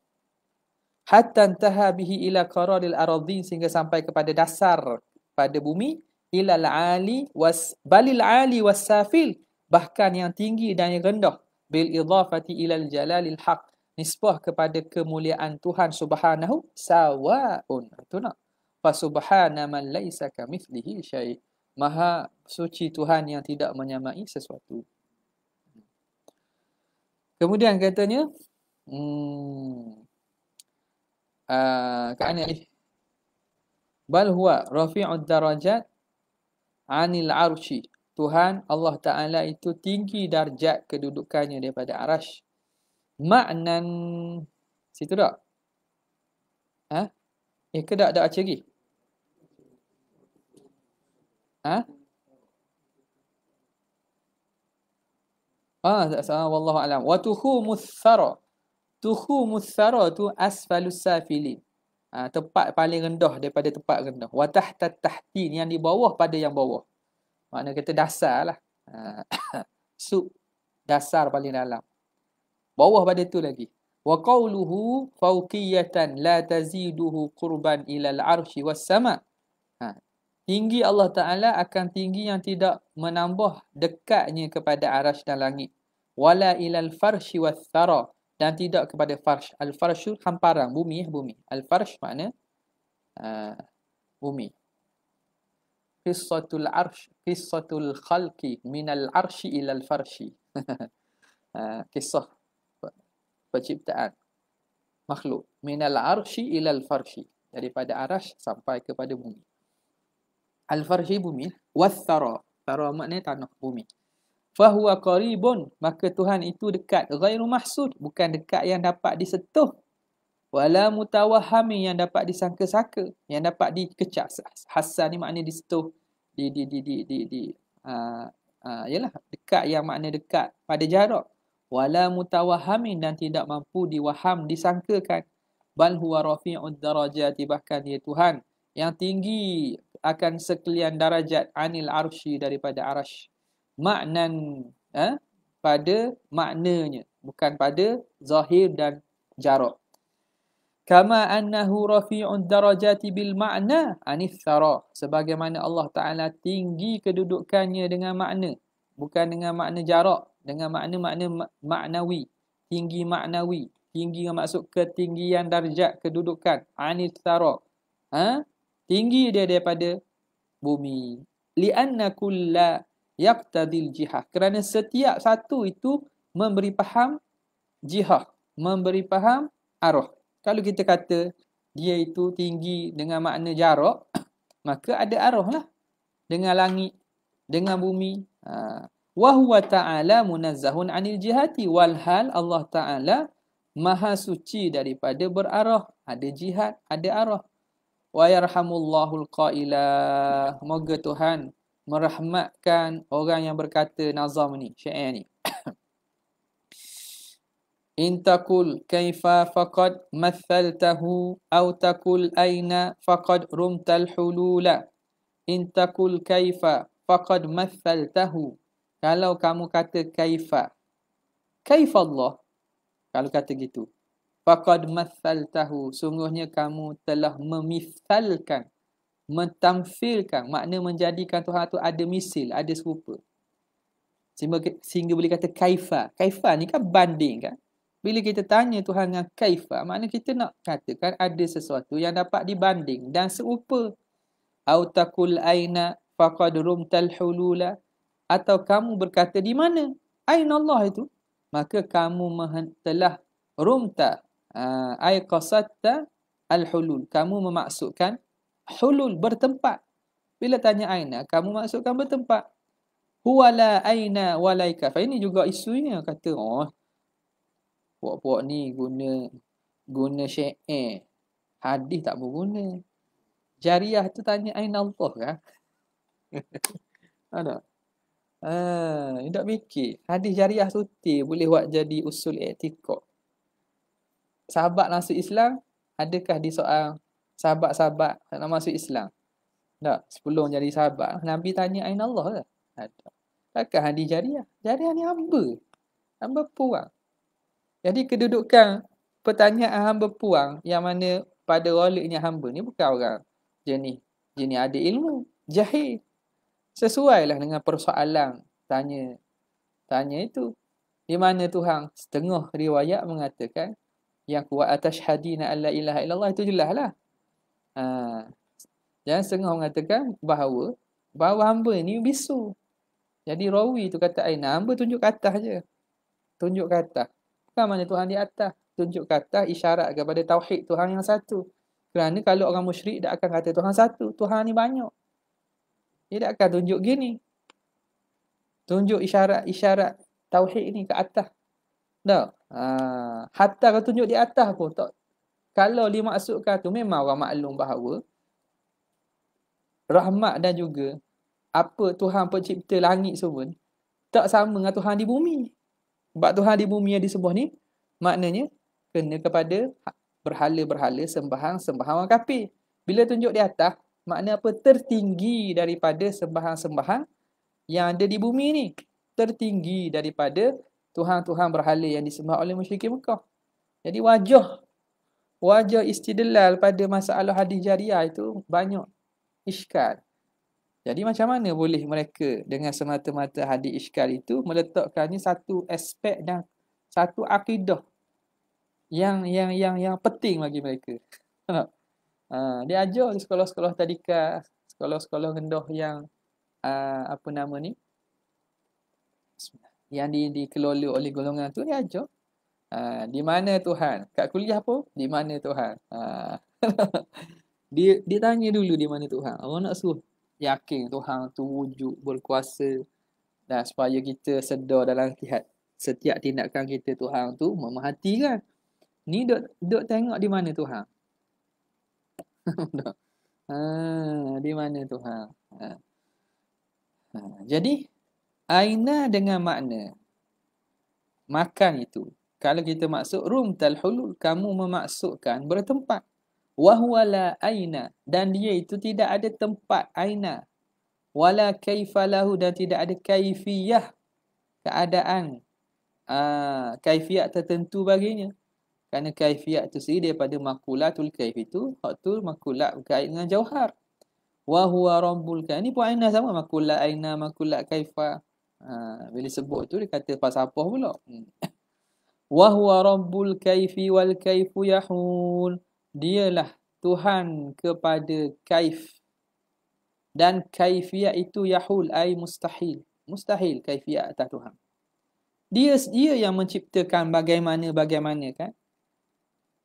Speaker 1: hatta antaha bihi ila qararil aradin sehingga sampai kepada dasar pada bumi ilal ali was balil ali was safil bahkan yang tinggi dan yang rendah bil idafati ilal jalalil haq nisbah kepada kemuliaan Tuhan subhanahu sawaun itu nak fa subhana man laisa kamithlihi syai maha suci Tuhan yang tidak menyamai sesuatu kemudian katanya hmm uh, ah, kat ni bal huwa rafi'ud darajat anil arshi Tuhan Allah Ta'ala itu tinggi darjat kedudukannya daripada arash. Maknan. Situ tak? Ha? Eh kedak tak ada aci lagi? Ha? Ah, ha, assalamualaikum wallahu alam. Wa tuhu musthara. Tuhu musthara tu asfalus safilin. Ah, tempat paling rendah daripada tempat rendah. Wa tahta tahtin yang di bawah pada yang bawah. Maknanya kita dasar lah. Ah, Sub dasar paling dalam. Bawah pada tu lagi. Wa qawluhu fawqiyatan la taziduhu qurban ila al-arshi was sama. Ha. Tinggi Allah Ta'ala akan tinggi yang tidak menambah dekatnya kepada arash dan langit. Wala ilal farshi was thara dan tidak kepada farsh. Al-farshu hamparan, bumi eh, bumi. Al-farsh makna uh, bumi. Qissatul arsh, qissatul khalqi minal arsh ilal farshi. uh, kisah penciptaan makhluk. Minal arshi ilal farshi. Daripada arash sampai kepada bumi. Al-farshi bumi. Wath-thara. Thara maknanya tanah bumi fahuwa qaribun maka Tuhan itu dekat ghairu mahsud bukan dekat yang dapat disetuh wala mutawahhami yang dapat disangka-sangka yang dapat dikecas hasan ni maknanya disetuh di di di di di, di uh, uh, dekat yang makna dekat pada jarak wala mutawahhami dan tidak mampu diwaham disangkakan bal huwa rafi'ud darajati bahkan dia Tuhan yang tinggi akan sekalian darajat anil arsy daripada arasy maknan eh, pada maknanya bukan pada zahir dan jarak kama annahu rafi'un darajati bil ma'na anis thara sebagaimana Allah taala tinggi kedudukannya dengan makna bukan dengan makna jarak dengan makna-makna maknawi tinggi maknawi tinggi yang maksud ketinggian darjat kedudukan anis thara ha? tinggi dia daripada bumi li anna kullu yaqtadil jihah. Kerana setiap satu itu memberi faham jihah, memberi faham arwah. Kalau kita kata dia itu tinggi dengan makna jarak, maka ada arwah lah. Dengan langit, dengan bumi. Ha. Wa huwa ta'ala munazzahun anil jihati walhal Allah ta'ala maha suci daripada berarah. Ada jihad, ada arah. Wa yarhamullahu al-qailah. Moga Tuhan merahmatkan orang yang berkata nazam ni, syair ni. In takul kaifa faqad mathaltahu aw takul aina faqad rumtal hulula. In takul kaifa faqad mathaltahu. Kalau kamu kata kaifa. Kaifa Allah. Kalau kata gitu. Faqad mathaltahu. Sungguhnya kamu telah memisalkan mentamfilkan makna menjadikan Tuhan tu ada misil, ada serupa. Sehingga, sehingga boleh kata kaifa. Kaifa ni kan banding kan. Bila kita tanya Tuhan dengan kaifa, makna kita nak katakan ada sesuatu yang dapat dibanding dan serupa. Au takul aina faqad rumtal hulula atau kamu berkata di mana? Aina Allah itu. Maka kamu telah rumta. Uh, qasatta al-hulul. Kamu memaksudkan hulul bertempat. Bila tanya aina, kamu maksudkan bertempat. Huwala aina walaika. Ini juga isunya kata, oh, puak-puak ni guna guna syair. Eh, hadis tak berguna. Jariah tu tanya aina Allah kah? Ada. Ah, ha, tak fikir. Hadis jariah suti boleh buat jadi usul etikok. Sahabat masuk Islam, adakah di soal sahabat-sahabat tak nak masuk Islam. Tak, sepuluh jadi sahabat. Nabi tanya Aina Allah ke? Ada. Takkan hadir jariah? Jariah ni hamba. Hamba puang. Jadi kedudukan pertanyaan hamba puang yang mana pada roliknya hamba ni bukan orang jenis. Jenis ada ilmu. Jahil. Sesuailah dengan persoalan tanya tanya itu. Di mana Tuhan setengah riwayat mengatakan yang kuat atas hadina alla ilaha illallah itu jelas lah. Ha. Yang setengah mengatakan bahawa bahawa hamba ni bisu. Jadi rawi tu kata Aina, hamba tunjuk kata je. Tunjuk kata. Bukan mana Tuhan di atas. Tunjuk kata isyarat kepada tauhid Tuhan yang satu. Kerana kalau orang musyrik dia akan kata Tuhan satu. Tuhan ni banyak. Dia tak akan tunjuk gini. Tunjuk isyarat-isyarat tauhid ni ke atas. Tak? Ha. Hatta kalau tunjuk di atas pun tak kalau dimaksudkan tu memang orang maklum bahawa rahmat dan juga apa Tuhan pencipta langit semua tak sama dengan Tuhan di bumi. Sebab Tuhan di bumi yang disebut ni maknanya kena kepada berhala-berhala sembahan-sembahan orang kafir. Bila tunjuk di atas makna apa tertinggi daripada sembahan-sembahan yang ada di bumi ni. Tertinggi daripada Tuhan-Tuhan berhala yang disembah oleh musyrikin Mekah. Jadi wajah wajah istidlal pada masalah hadis jariah itu banyak iskal. Jadi macam mana boleh mereka dengan semata-mata hadis iskal itu meletakkan satu aspek dan satu akidah yang yang yang yang penting bagi mereka. Uh, dia ajar di sekolah-sekolah tadika, sekolah-sekolah rendah yang uh, apa nama ni? Yang di, dikelola oleh golongan tu dia ajar. Ha, di mana Tuhan? Kat kuliah pun, di mana Tuhan? Ha. Ah, dia, dia tanya dulu di mana Tuhan. Allah nak suruh yakin Tuhan tu wujud, berkuasa dan supaya kita sedar dalam hati setiap tindakan kita Tuhan tu memahati kan. Ni duk, duk tengok di mana Tuhan. ha, di mana Tuhan. Ha. Ha. Jadi, Aina dengan makna makan itu kalau kita masuk rum talhulul kamu memasukkan bertempat wahwa la aina dan dia itu tidak ada tempat aina wala kaifalahu dan tidak ada kaifiyah keadaan uh, ah, kaifiyah tertentu baginya kerana kaifiyah itu sendiri daripada makulatul kaif itu waktu makulat berkait dengan jauhar wa huwa rabbul kaif ni pun aina sama makulat aina makulat kaifa uh, bila sebut tu dia kata pasapah pula hmm. wa huwa rabbul kaifi wal kaifu yahul dialah tuhan kepada kaif dan Kaifiyah itu yahul ai mustahil mustahil Kaifiyah atas tuhan dia dia yang menciptakan bagaimana bagaimana kan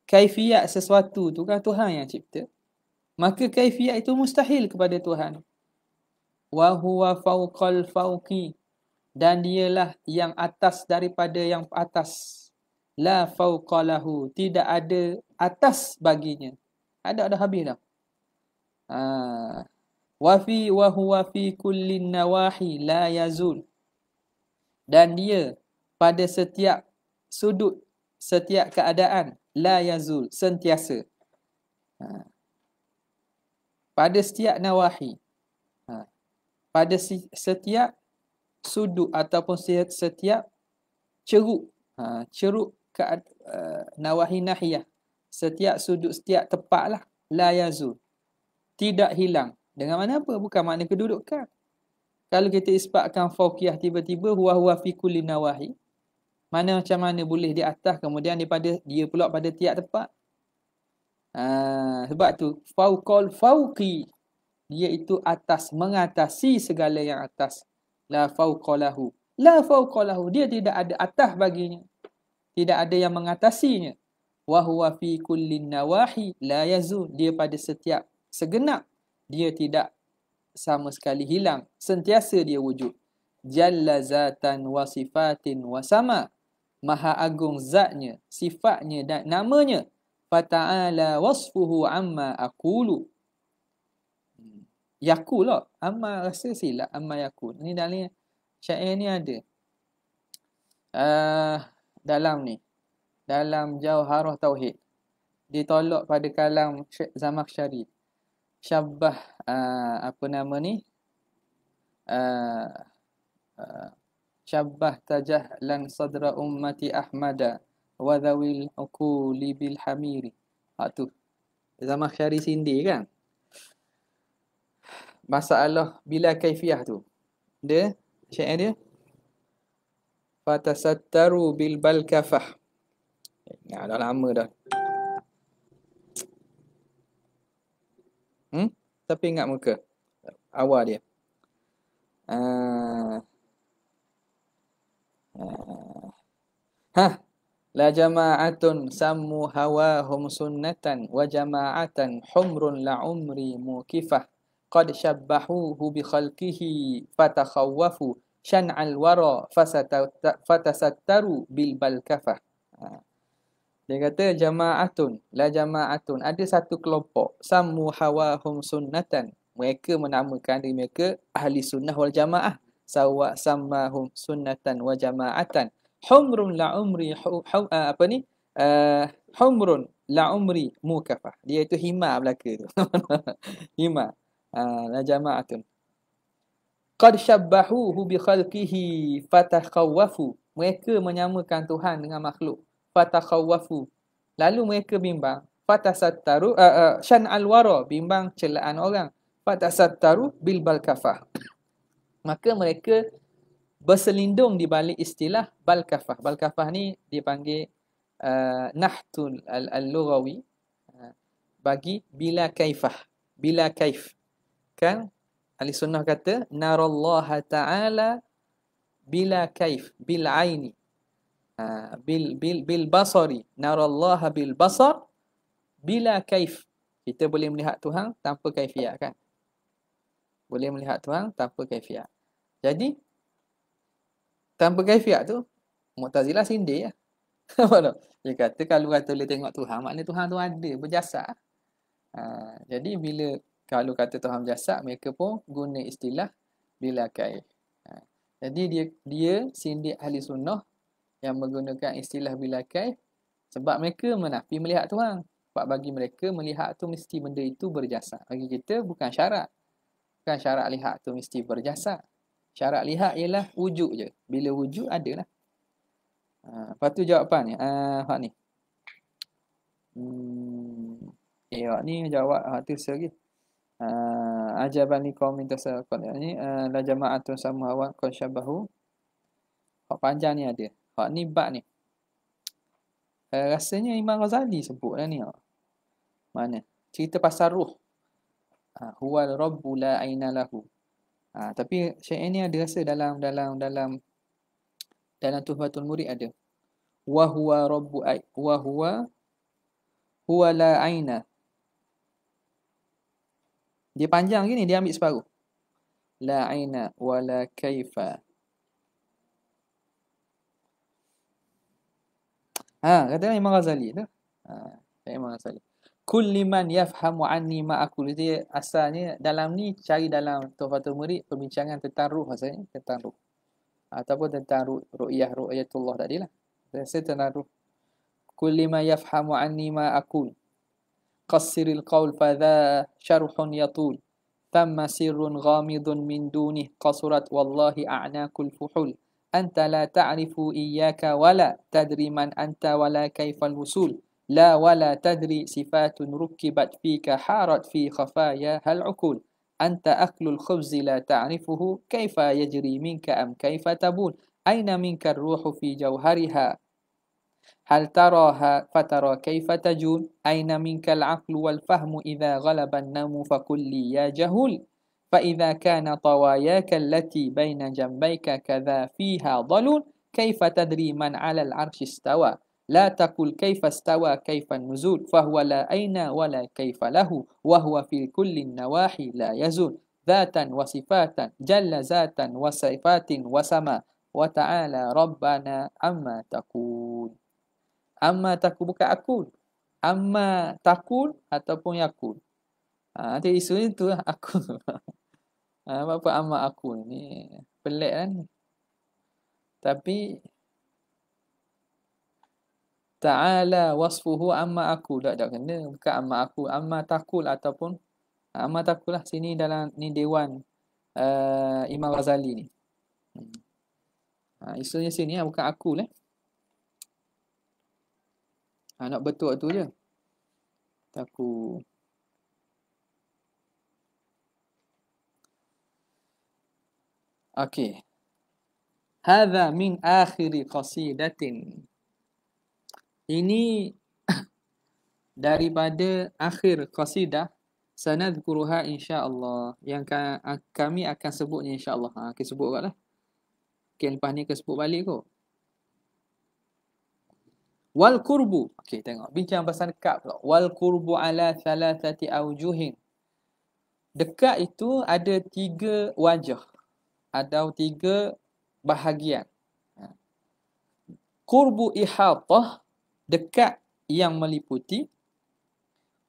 Speaker 1: Kaifiyah sesuatu tu kan tuhan yang cipta maka Kaifiyah itu mustahil kepada tuhan wa huwa fauqal fauqi dan dialah yang atas daripada yang atas la fauqalahu tidak ada atas baginya ada ada habis dah ha wa fi wa huwa fi kulli nawahi la yazul dan dia pada setiap sudut setiap keadaan la yazul sentiasa ha. pada setiap nawahi ha. pada si, setiap sudut ataupun setiap ceruk ha, ceruk ke uh, nawahi nahiyah setiap sudut setiap tempat lah la yazul tidak hilang dengan mana apa bukan makna kedudukan kalau kita isbatkan fauqiyah tiba-tiba huwa huwa fi kulli nawahi mana macam mana boleh di atas kemudian daripada dia pula pada tiap tempat uh, sebab tu fauqal fauqi dia itu atas mengatasi segala yang atas la fauqalahu la fauqalahu dia tidak ada atas baginya tidak ada yang mengatasinya wa huwa fi kullin nawahi la yazul dia pada setiap segenap dia tidak sama sekali hilang sentiasa dia wujud jalla zatan wa sifatin wa sama maha agung zatnya sifatnya dan namanya fata'ala wasfuhu amma aqulu hmm. yakul lah. amma rasa silap amma yakul ni dalam syair ni ada uh, dalam ni dalam jauh tauhid ditolak pada kalam Syekh Zamakhsyari syabbah uh, apa nama ni uh, uh, syabbah tajah lan sadra ummati ahmada wa dhawil uquli bil hamiri ha tu Zamakhsyari sindir kan masalah bila kaifiah tu dia Syekh dia fatasattaru bil balkafah. Nah, dah lama dah. Hmm? Tapi ingat muka. Awal dia. Uh, uh. Hah. La jama'atun sammu hawahum sunnatan wa jama'atan humrun la umri mukifah qad syabbahuhu bi khalqihi fatakhawafu al wara fatasattaru bil balkafah. Ha. Dia kata jama'atun la jama'atun ada satu kelompok samu hawahum sunnatan mereka menamakan diri mereka ahli sunnah wal jamaah sawa samahum sunnatan wa jama'atan humrun la umri hum hum ah, apa ni uh, humrun la umri mukafah dia itu hima belaka tu hima uh, ah, la jama'atun qad syabbahuhu bi khalqihi fatakhawafu mereka menyamakan Tuhan dengan makhluk fatakhawafu lalu mereka bimbang fatasattaru uh, eh, uh, eh, shan alwara bimbang celaan orang fatasattaru bil balkafah maka mereka berselindung di balik istilah balkafah balkafah ni dipanggil uh, nahtul al-lughawi bagi bila kaifah bila kaif kan Ahli sunnah kata narallaha ta'ala bila kaif bil aini uh, bil bil bil basari narallaha bil basar bila kaif kita boleh melihat Tuhan tanpa kaifiat kan boleh melihat Tuhan tanpa kaifiat jadi tanpa kaifiat tu Mu'tazilah sindir ya. dia kata kalau kata boleh tengok Tuhan, maknanya Tuhan tu ada, berjasa. Ha, jadi bila kalau kata Tuhan jasad mereka pun guna istilah bilakai. Ha. Jadi dia dia sindik ahli sunnah yang menggunakan istilah bilakai sebab mereka menafi melihat Tuhan. Sebab bagi mereka melihat tu mesti benda itu berjasad. Bagi kita bukan syarat. Bukan syarat lihat tu mesti berjasad. Syarat lihat ialah wujud je. Bila wujud ada lah. Ha. lepas tu jawapan ha, ni. Ha, ni. Hmm. Eh, ni jawab hati saya lagi uh, ah, ajaban li qaumin tasaqal ni uh, la jama'atun samawat Kau ah, lah syabahu hak panjang ni ada hak ni bab ni uh, rasanya Imam Ghazali sebut lah ni ha. mana cerita pasal ruh uh, huwal rabbu la aina lahu uh, tapi syekh ni ada rasa dalam dalam dalam dalam tuhfatul murid ada wa huwa rabbu wa huwa huwa la aina dia panjang gini dia ambil separuh. La aina wala kaifa. Ha, kata Imam Ghazali tu. Ha, Imam Ghazali. Kulli man yafhamu anni ma aqulu jadi asalnya dalam ni cari dalam Tuhfatul Murid perbincangan tentang ruh asalnya tentang ruh. Ataupun tentang ruh ru'yah ru'yatullah tadi lah. Saya tentang ruh. Kulli man yafhamu anni ma aqulu قصر القول فذا شرح يطول ثم سر غامض من دونه قصرت والله أعناك الفحول أنت لا تعرف إياك ولا تدري من أنت ولا كيف الوصول لا ولا تدري صفات ركبت فيك حارت في خفاياها العقول أنت أكل الخبز لا تعرفه كيف يجري منك أم كيف تبول أين منك الروح في جوهرها هل تراها فترى كيف تجول أين منك العقل والفهم إذا غلب النوم فقل لي يا جهول فإذا كان طواياك التي بين جنبيك كذا فيها ضلول كيف تدري من على العرش استوى لا تقل كيف استوى كيف النزول فهو لا أين ولا كيف له وهو في كل النواحي لا يزول ذاتا وصفاتا جل ذاتا وصفات وسما وتعالى ربنا عما تقول amma taku bukan akun amma takun ataupun yakun ha, nanti isu ni tu lah akun ha, apa, apa amma akun ni pelik lah kan? ni tapi ta'ala wasfuhu amma aku tak tak kena bukan amma aku amma takul ataupun ha, amma takul lah sini dalam ni dewan uh, Imam Ghazali ni hmm. ha, isunya sini ya, bukan aku lah eh. Ha, nak betul tu je. Taku. Okey. Hada min akhiri qasidatin. Ini daripada akhir qasidah sanadhkuruha insya-Allah yang kami akan sebutnya insya-Allah. Ha, kita sebut kotlah. Okey, lepas ni kita sebut balik kot wal kurbu okey tengok bincang pasal dekat pula wal kurbu ala thalathati aujuhin dekat itu ada tiga wajah ada tiga bahagian ha. kurbu ihatah dekat yang meliputi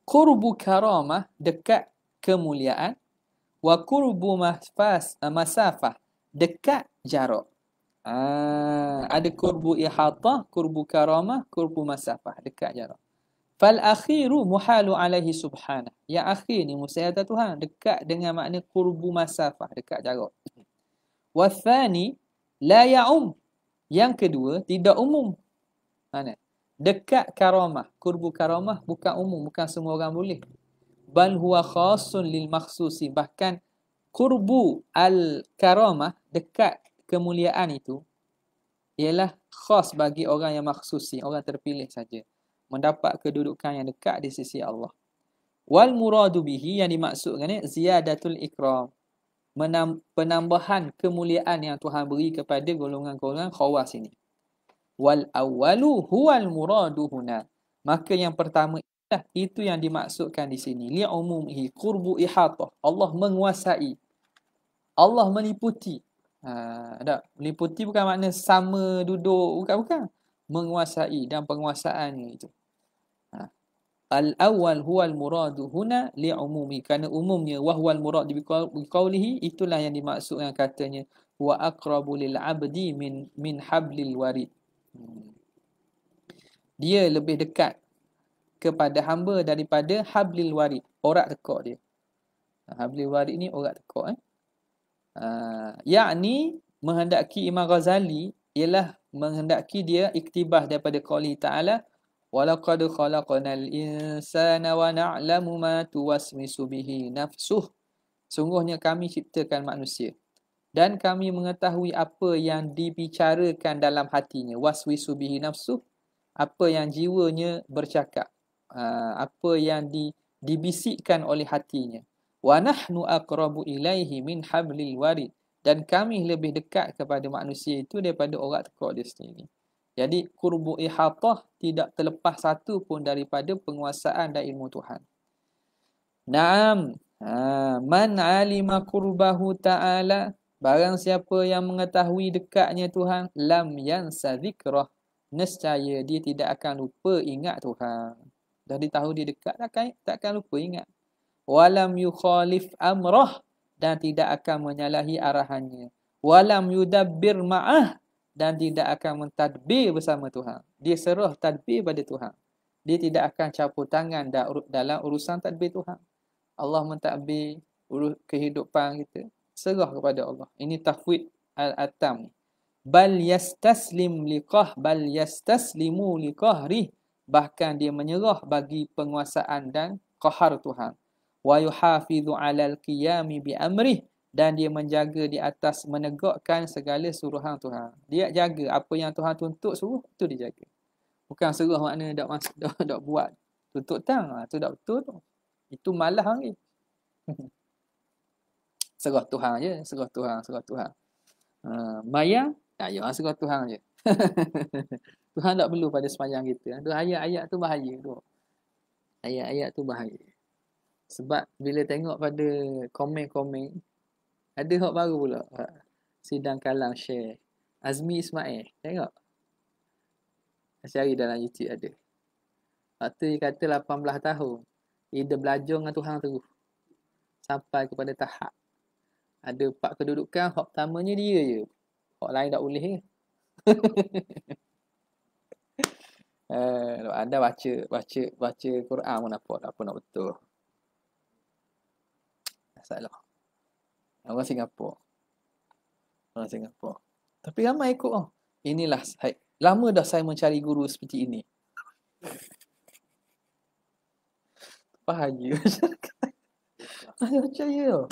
Speaker 1: kurbu karamah dekat kemuliaan wa kurbu masafah dekat jarak Ah, ada kurbu ihatah, kurbu karamah, kurbu masafah, dekat jarak. Fal akhiru muhalu alaihi subhanah. Ya akhir ni musayata Tuhan, dekat dengan makna kurbu masafah, dekat jarak. Wa thani la ya'um. Yang kedua, tidak umum. Mana? Dekat karamah, kurbu karamah bukan umum, bukan semua orang boleh. Bal huwa khasun lil makhsusi. Bahkan kurbu al karamah, dekat kemuliaan itu ialah khas bagi orang yang maksusi, orang terpilih saja. Mendapat kedudukan yang dekat di sisi Allah. Wal muradubihi yang dimaksudkan ni ziyadatul ikram. Menam, penambahan kemuliaan yang Tuhan beri kepada golongan-golongan khawas ini. Wal awalu huwal muradu Maka yang pertama itulah, itu yang dimaksudkan di sini. Li'umumhi kurbu ihatah. Allah menguasai. Allah meniputi. Ha, tak. Meliputi bukan makna sama duduk. Bukan-bukan. Menguasai dan penguasaannya itu. Ha. Al-awwal huwal muradu huna li'umumi. Kerana umumnya wahwal murad biqaulihi itulah yang dimaksud yang katanya wa aqrabu lil abdi min min hablil warid. Hmm. Dia lebih dekat kepada hamba daripada hablil warid, Orak tekak dia. Hablil warid ni orak tekak eh uh, yakni menghendaki Imam Ghazali ialah menghendaki dia iktibah daripada qouli ta'ala walaqad khalaqnal insana wa na'lamu ma tuwaswisu bihi nafsuh sungguhnya kami ciptakan manusia dan kami mengetahui apa yang dibicarakan dalam hatinya waswisu bihi nafsuh apa yang jiwanya bercakap ah, apa yang di, dibisikkan oleh hatinya wa nahnu aqrabu ilaihi min hablil warid dan kami lebih dekat kepada manusia itu daripada orang tekuk dia sendiri. Jadi kurbu ihatah tidak terlepas satu pun daripada penguasaan dan ilmu Tuhan. Naam, ha, man alima kurbahu ta'ala, barang siapa yang mengetahui dekatnya Tuhan, lam yansa zikrah, nescaya dia tidak akan lupa ingat Tuhan. Dah ditahu dia dekat, takkan, takkan lupa ingat walam yukhalif amrah dan tidak akan menyalahi arahannya walam yudabbir ma'ah dan tidak akan mentadbir bersama Tuhan dia serah tadbir pada Tuhan dia tidak akan caput tangan dalam urusan tadbir Tuhan Allah mentadbir urus kehidupan kita serah kepada Allah ini tafwid al-atam bal yastaslim liqah bal yastaslimu liqahri bahkan dia menyerah bagi penguasaan dan kahar Tuhan wa yuhafizu alal qiyami bi amrih dan dia menjaga di atas menegakkan segala suruhan Tuhan. Dia jaga apa yang Tuhan tuntut suruh itu dia jaga. Bukan suruh makna dak masuk dak, dak buat. Tuntut tang ah tu dak betul tu. Itu malah hang ni. Serah Tuhan je, serah Tuhan, serah Tuhan. Uh, ha, mayang, tak ya, serah Tuhan je. Tuhan tak perlu pada semayang kita. Tu ayat-ayat tu bahaya tu. Ayat-ayat tu bahaya. Sebab bila tengok pada komen-komen, ada hot baru pula. Sidang kalang share. Azmi Ismail. Tengok. masih cari dalam YouTube ada. Waktu dia kata 18 tahun. Dia belajar dengan Tuhan tu Sampai kepada tahap. Ada empat kedudukan. Hak pertamanya dia je. Hak lain tak boleh. Eh. uh, anda baca baca baca Quran pun apa, apa nak betul salah. Orang Singapura. Orang Singapura. Tapi ramai ikut oh. Inilah saya, lama dah saya mencari guru seperti ini. Bahaya. Saya percaya.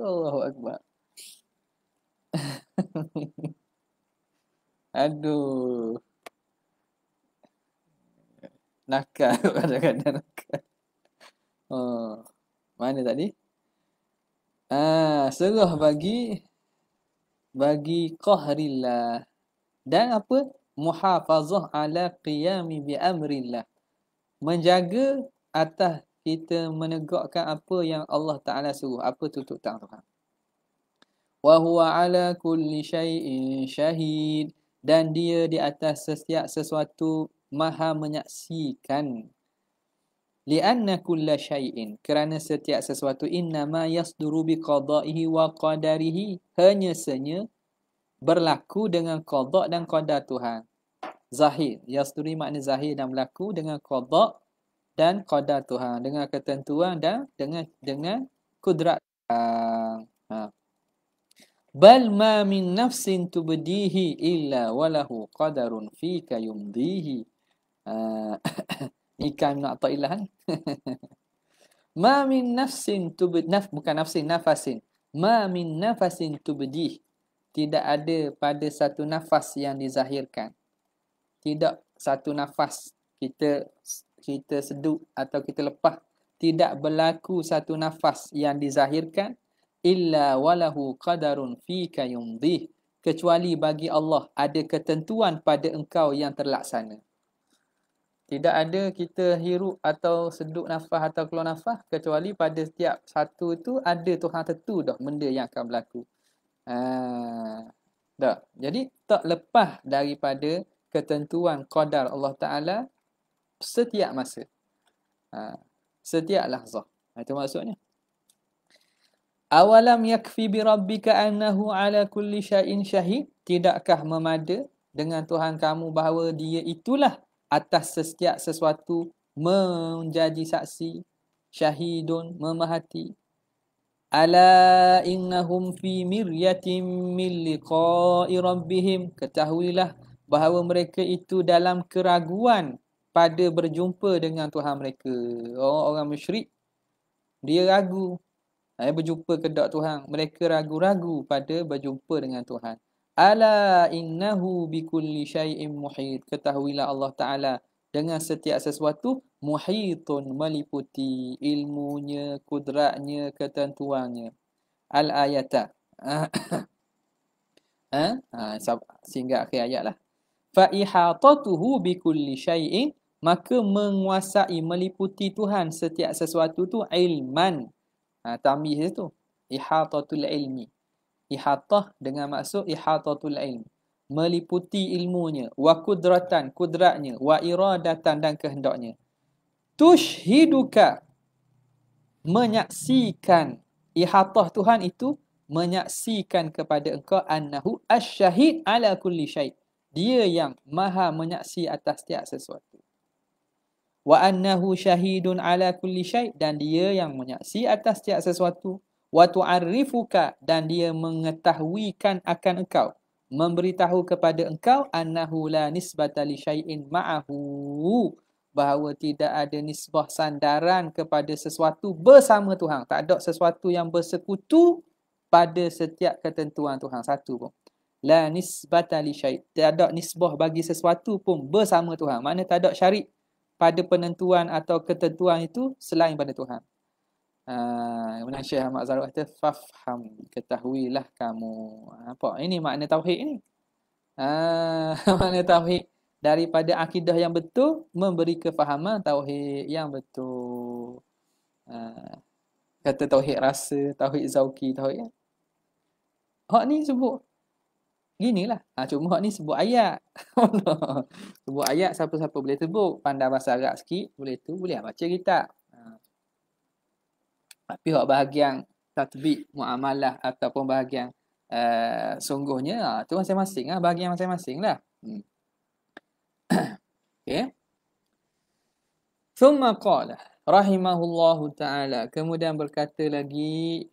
Speaker 1: Allahu Akbar. Aduh. Nakal kadang-kadang nakal. Oh. Mana tadi? Ah, serah bagi bagi qahrillah dan apa? Muhafazah ala qiyami bi amrillah. Menjaga atas kita menegakkan apa yang Allah Taala suruh. Apa tutup tang Tuhan? Wa huwa ala kulli syai'in syahid dan dia di atas setiap sesuatu maha menyaksikan li'anna kulla syai'in kerana setiap sesuatu inna ma yasduru bi qada'ihi wa qadarihi hanya senya berlaku dengan qada' dan qadar Tuhan zahir yasduri makna zahir dan berlaku dengan qada' dan qadar Tuhan dengan ketentuan dan dengan dengan kudrat Tuhan. ha bal ma min nafsin tubdihi illa walahu qadarun fika yumdihi ha. Ikan Ibn Atta'illah ni. Eh? Ma min nafsin tubid, naf, bukan nafsin, nafasin. Ma min nafasin tubedih. Tidak ada pada satu nafas yang dizahirkan. Tidak satu nafas kita kita seduk atau kita lepas. Tidak berlaku satu nafas yang dizahirkan. Illa walahu qadarun fi kayumdih. Kecuali bagi Allah ada ketentuan pada engkau yang terlaksana. Tidak ada kita hirup atau seduk nafas atau keluar nafas kecuali pada setiap satu itu ada Tuhan tertu dah benda yang akan berlaku. Ha, dah. Jadi tak lepas daripada ketentuan qadar Allah Ta'ala setiap masa. Ha, setiap lahzah. Ha, itu maksudnya. Awalam yakfi bi rabbika annahu ala kulli syai'in syahid? Tidakkah memada dengan Tuhan kamu bahawa dia itulah atas setiap sesuatu menjadi saksi syahidun memahati ala innahum fi miryatim min liqa'i rabbihim ketahuilah bahawa mereka itu dalam keraguan pada berjumpa dengan Tuhan mereka orang-orang musyrik dia ragu Ayah berjumpa kedok Tuhan mereka ragu-ragu pada berjumpa dengan Tuhan Ala innahu bikulli syai'in muhit. Ketahuilah Allah Ta'ala dengan setiap sesuatu muhitun meliputi ilmunya, kudratnya, ketentuannya. Al-ayata. Eh? ha? ha? ha? Sehingga akhir ayat lah. Fa'ihatatuhu bikulli syai'in maka menguasai meliputi Tuhan setiap sesuatu tu ilman. Ha, tambih tu. Ihatatul ilmi ihatah dengan maksud ihatatul ilm meliputi ilmunya wa kudratan kudratnya wa iradatan dan kehendaknya Tush hiduka menyaksikan ihatah Tuhan itu menyaksikan kepada engkau annahu asyahid ala kulli syai dia yang maha menyaksi atas tiap sesuatu wa annahu syahidun ala kulli syai dan dia yang menyaksi atas tiap sesuatu wa tu'arrifuka dan dia mengetahuikan akan engkau memberitahu kepada engkau annahu la nisbata li syai'in ma'ahu bahawa tidak ada nisbah sandaran kepada sesuatu bersama Tuhan tak ada sesuatu yang bersekutu pada setiap ketentuan Tuhan satu pun la nisbata li syai' tak ada nisbah bagi sesuatu pun bersama Tuhan mana tak ada syarik pada penentuan atau ketentuan itu selain pada Tuhan kemudian ah, Syekh Ahmad Zarif kata fafham ketahuilah kamu apa ah, ini makna tauhid ini ah makna tauhid daripada akidah yang betul memberi kefahaman tauhid yang betul aa, ah, kata tauhid rasa tauhid zauqi tauhid ya? hak ni sebut Ginilah. Ha, cuma ni sebut ayat. sebut ayat siapa-siapa boleh sebut. Pandai bahasa Arab sikit boleh tu. Boleh baca kitab. Tapi pihak bahagian tatbik muamalah ataupun bahagian uh, sungguhnya uh, tu masing-masing lah, bahagian masing-masing lah. Hmm. okay. Thumma qala rahimahullahu ta'ala kemudian berkata lagi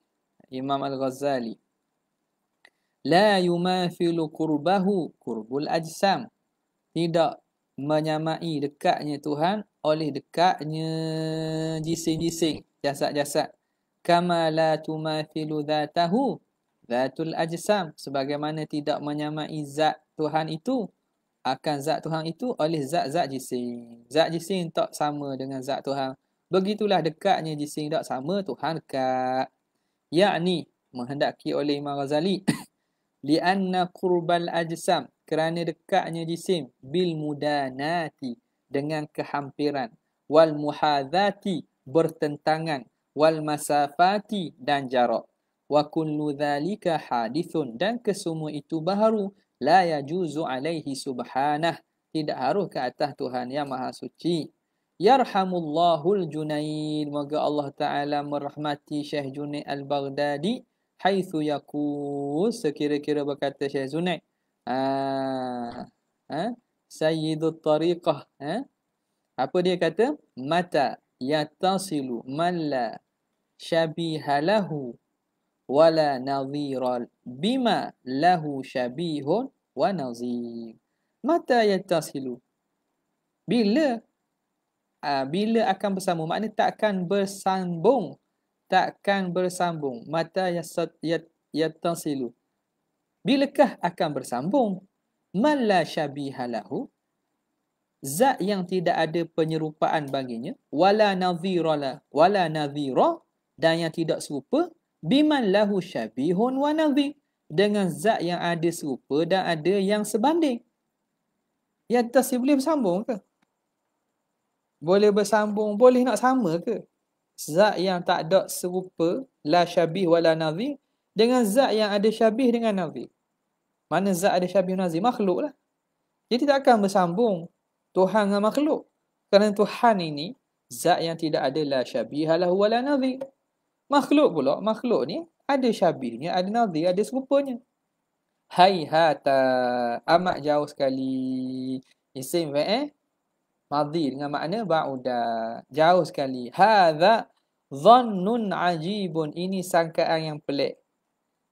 Speaker 1: Imam Al-Ghazali la yumathilu qurbahu qurbul ajsam tidak menyamai dekatnya Tuhan oleh dekatnya jising-jising jasad-jasad kama la tumathilu dhatahu dhatul ajsam sebagaimana tidak menyamai zat Tuhan itu akan zat Tuhan itu oleh zat-zat jisim. Zat jisim tak sama dengan zat Tuhan. Begitulah dekatnya jisim tak sama Tuhan kat. Yakni menghendaki oleh Imam Ghazali li'anna qurbal ajsam kerana dekatnya jisim bil mudanati dengan kehampiran wal muhadzati bertentangan wal masafati dan jarak wa kullu dhalika hadithun dan kesemua itu baharu la yajuzu alaihi subhanah tidak harus ke atas Tuhan yang maha suci yarhamullahul junain moga Allah taala merahmati Syekh Junaid al-Baghdadi haitsu yaqul sekira-kira berkata Syekh Junaid ha ha sayyidut tariqah ha apa dia kata mata yatasilu man شبيه له ولا نظير بما له شبيه ونظير متى يتصل bila uh, bila akan bersambung makna takkan bersambung takkan bersambung mata yasat yatasilu bilakah akan bersambung mala shabihalahu zat yang tidak ada penyerupaan baginya wala nadhira wala nadhira dan yang tidak serupa biman lahu syabihun wa nadhir dengan zat yang ada serupa dan ada yang sebanding. Ya tak dia boleh bersambung ke? Boleh bersambung, boleh nak sama ke? Zat yang tak ada serupa la syabih wa la dengan zat yang ada syabih dengan nadhir. Mana zat ada syabih nadhir makhluk lah. Jadi tak akan bersambung Tuhan dengan makhluk. Kerana Tuhan ini zat yang tidak ada la syabih lah, lahu wa Makhluk pula, makhluk ni ada syabihnya, ada nadhi, ada serupanya. Hai hata, amat jauh sekali. Isim fa'i, eh? madhi dengan makna ba'uda. Jauh sekali. Hadha, zannun ajibun. Ini sangkaan yang pelik.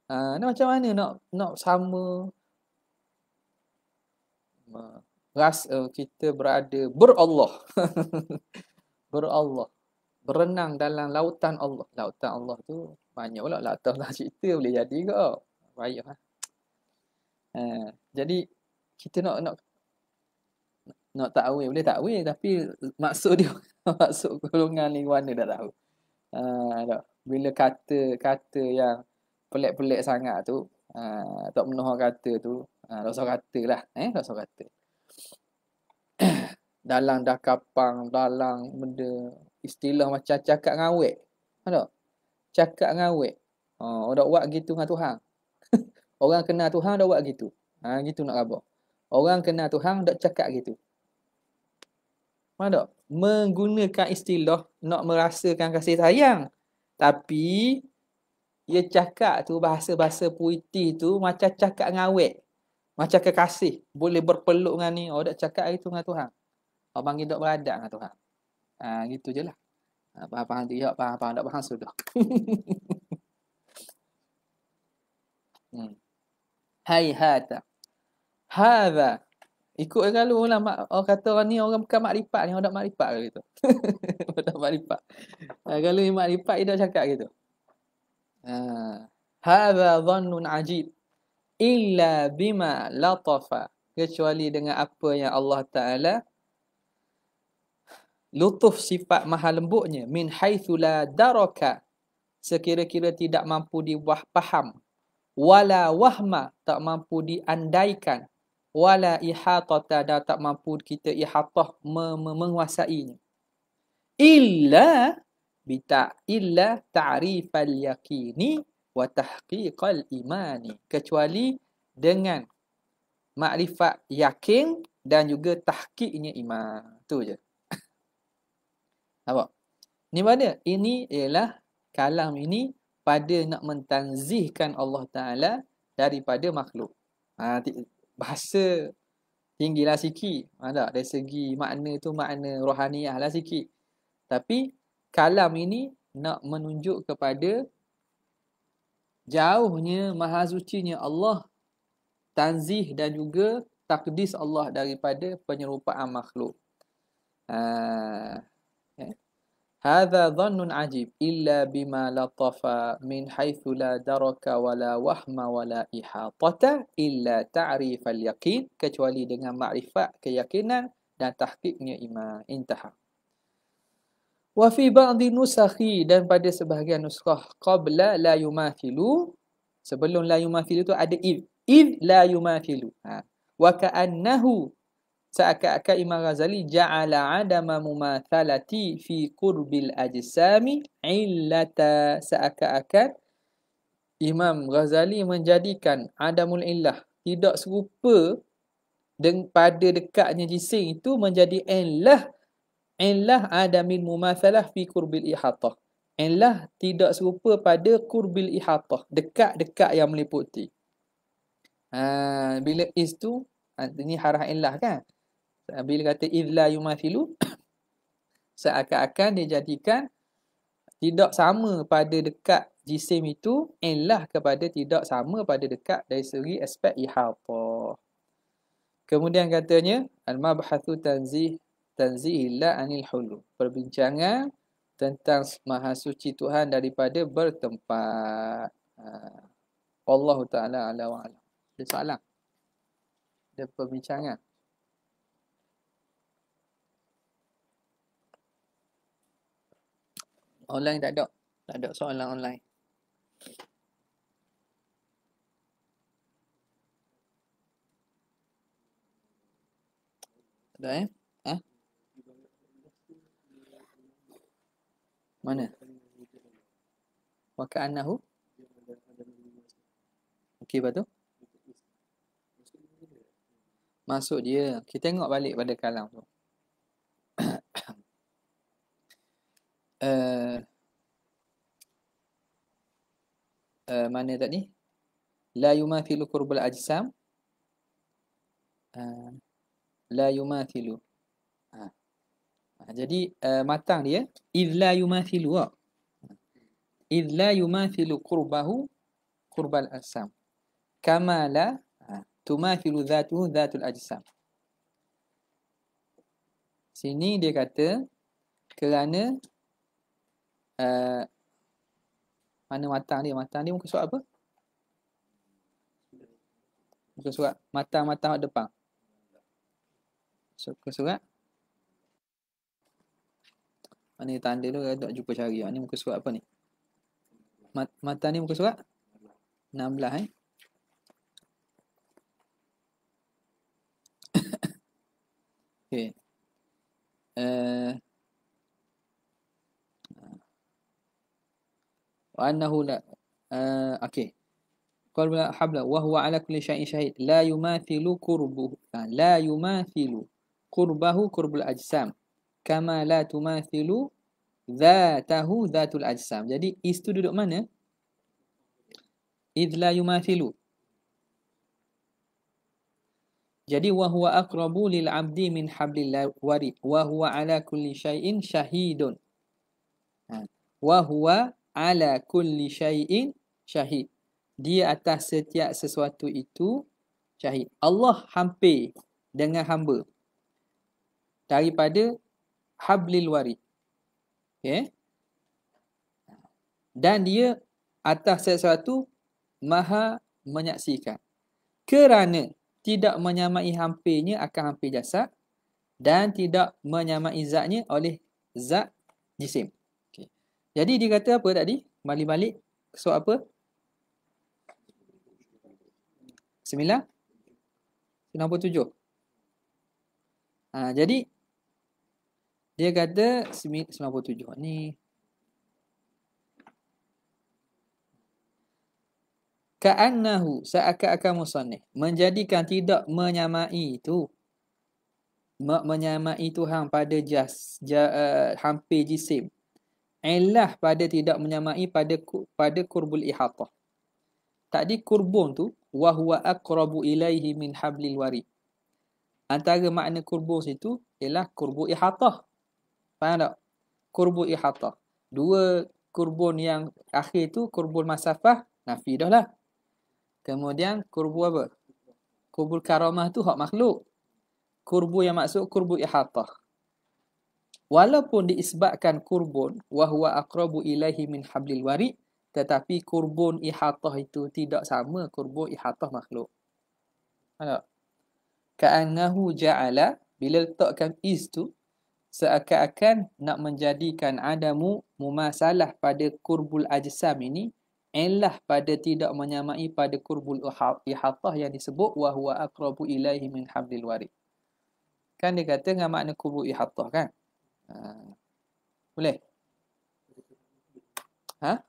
Speaker 1: Ha, ni macam mana nak nak sama ha, ras eh, kita berada ber Allah. Ber Allah berenang dalam lautan Allah. Lautan Allah tu banyak pula lautan Allah cerita boleh jadi ke. Baik lah. Ha. jadi kita nak nak nak takwil boleh takwil tapi maksud dia maksud golongan ni mana dah tahu. Ha, Bila kata-kata yang pelik-pelik sangat tu ha, tak menuh kata tu ha, rasa kata lah. Eh, rasa kata. dalang dah kapang, dalang benda istilah macam cakap dengan awek. Mana? Cakap dengan awek. Ha, orang buat gitu dengan Tuhan. orang kena Tuhan dah buat gitu. Ha, gitu nak apa? Orang kena Tuhan dah cakap gitu. Mana? Menggunakan istilah nak merasakan kasih sayang. Tapi ia cakap tu bahasa-bahasa puiti tu macam cakap dengan awek. Macam kekasih. Boleh berpeluk dengan ni. Orang oh, dah cakap gitu dengan Tuhan. Orang panggil dok beradab dengan Tuhan. Ha, gitu je lah. Faham-faham tu, ya, faham-faham tak faham sudah. Hmm. Hai hata. Hada. Ikut yang lalu lah. Mak, orang kata orang ni orang bukan makrifat ni. Orang tak makrifat ke gitu. orang tak makrifat. Ha, kalau ni makrifat, dia dah cakap gitu. Ha. Hada zannun ajib. Illa bima latafa. Kecuali dengan apa yang Allah Ta'ala lutuf sifat maha lembutnya min haitsu la daraka sekira-kira tidak mampu diwah faham wala wahma tak mampu diandaikan wala ihatata dah tak mampu kita ihatah menguasainya illa bita illa ta'rifal yaqini wa tahqiqal imani kecuali dengan makrifat yakin dan juga tahqiqnya iman tu je Nampak? Ni mana? Ini ialah kalam ini pada nak mentanzihkan Allah Ta'ala daripada makhluk. Ha, bahasa lah sikit. Ha, tak? Dari segi makna tu makna rohaniah lah sikit. Tapi kalam ini nak menunjuk kepada jauhnya maha sucinya Allah tanzih dan juga takdis Allah daripada penyerupaan makhluk. Ha, هذا ظن عجيب إلا بما لطف من حيث لا درك ولا وهم ولا إحاطة إلا تعريف اليقين kecuali dengan makrifat keyakinan dan tahkiknya iman intaha wa fi ba'dhi nusakhi dan pada sebahagian nuskah qabla la yumathilu sebelum la yumathilu tu ada id id la yumathilu ha wa ka'annahu seakan-akan Imam Ghazali ja'ala adama mumathalati fi qurbil ajsami illata seakan-akan Imam Ghazali menjadikan adamul illah tidak serupa dengan pada dekatnya jising itu menjadi illah illah adamin mumathalah fi qurbil ihatah illah tidak serupa pada qurbil ihatah dekat-dekat yang meliputi ha, bila is tu ha, ini harah illah kan bila kata idla yumathilu seakan-akan dia jadikan tidak sama pada dekat jisim itu ialah kepada tidak sama pada dekat dari segi aspek ihathah kemudian katanya al mabhathu tanzih tanzih illa anil hulu perbincangan tentang maha suci Tuhan daripada bertempat ha. Allah Ta'ala ala wa'ala. Ada soalan? Ada perbincangan? Online tak ada. Tak ada soalan online. Ada eh? Ha? Mana? Waka anahu? Okey, lepas tu? Masuk dia. Kita tengok balik pada kalam tu. Eh, mana tadi? La yumathilu kurbul ajsam. Uh, la yumathilu. Ha. ha jadi uh, matang dia. Idh la yumathilu. Wa. Idh la yumathilu kurbahu kurbal ajsam. Kama la ha. tumathilu dhatuhu dhatul ajsam. Sini dia kata kerana uh, mana matang dia? Matang dia muka surat apa? Muka surat matang-matang kat depan. Muka surat. Mana tanda tu kan nak jumpa cari. Ini muka surat apa ni? Mat matang ni muka surat? 16 eh. okay. Uh, annahu la uh, okey qul la habla wa huwa ala kulli syai'in syahid la yumathilu qurbuhu ha, la yumathilu qurbahu qurbul ajsam kama la tumathilu zatahu zatul ajsam jadi is tu duduk mana id la yumathilu jadi wa huwa aqrabu lil abdi min hablillah warid wa huwa ala kulli syai'in syahidun ha. wa huwa ala kulli syai'in syahid. Dia atas setiap sesuatu itu syahid. Allah hampir dengan hamba daripada hablil warid. Okay. Dan dia atas sesuatu maha menyaksikan. Kerana tidak menyamai hampirnya akan hampir jasad dan tidak menyamai zatnya oleh zat jisim. Jadi dia kata apa tadi? Balik-balik so apa? Sembilan? Sembilan puluh tujuh. Ha, jadi dia kata sembilan puluh tujuh. Ni Ka'annahu seakan-akan musanih. Menjadikan tidak menyamai itu. Menyamai Tuhan pada jas, ja, uh, hampir jisim ilah pada tidak menyamai pada pada kurbul ihatah. Tadi kurbun tu wa huwa ilaihi min hablil wari Antara makna kurbun situ ialah kurbu ihatah. Faham tak? Kurbu ihatah. Dua kurbun yang akhir tu kurbul masafah nafidah lah. Kemudian kurbu apa? Kurbul karamah tu hak makhluk. Kurbu yang maksud kurbu ihatah walaupun diisbatkan kurbun wahwa aqrabu ilaihi min hablil wari, tetapi kurbun ihatah itu tidak sama kurbun ihatah makhluk. Ha. Ka'annahu ja'ala bila letakkan is tu seakan-akan nak menjadikan adamu mumasalah pada kurbul ajsam ini ialah pada tidak menyamai pada kurbul ihatah yang disebut wahwa aqrabu ilaihi min hablil wari. Kan dia kata dengan makna kurbul ihatah kan? Ah. boleh? Ha?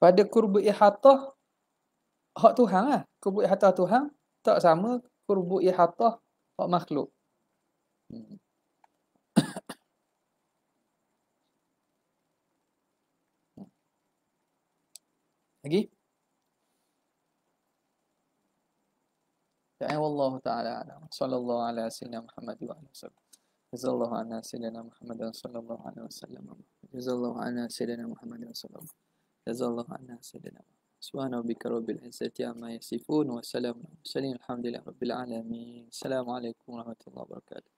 Speaker 1: Pada kurbu ihatah hak Tuhan lah. Kurbu ihatah Tuhan tak sama kurbu ihatah hak makhluk. Hmm. Lagi? يعني والله تعالى أعلم صلى الله على سيدنا محمد وآله وسلم جزا الله عنا سيدنا محمد صلى الله عليه وسلم جزا الله عنا سيدنا محمد صلى الله عليه وسلم جزا الله عنا سيدنا سبحان ربك رب العزة عما يصفون وسلام سليم الحمد لله رب العالمين السلام عليكم ورحمة الله وبركاته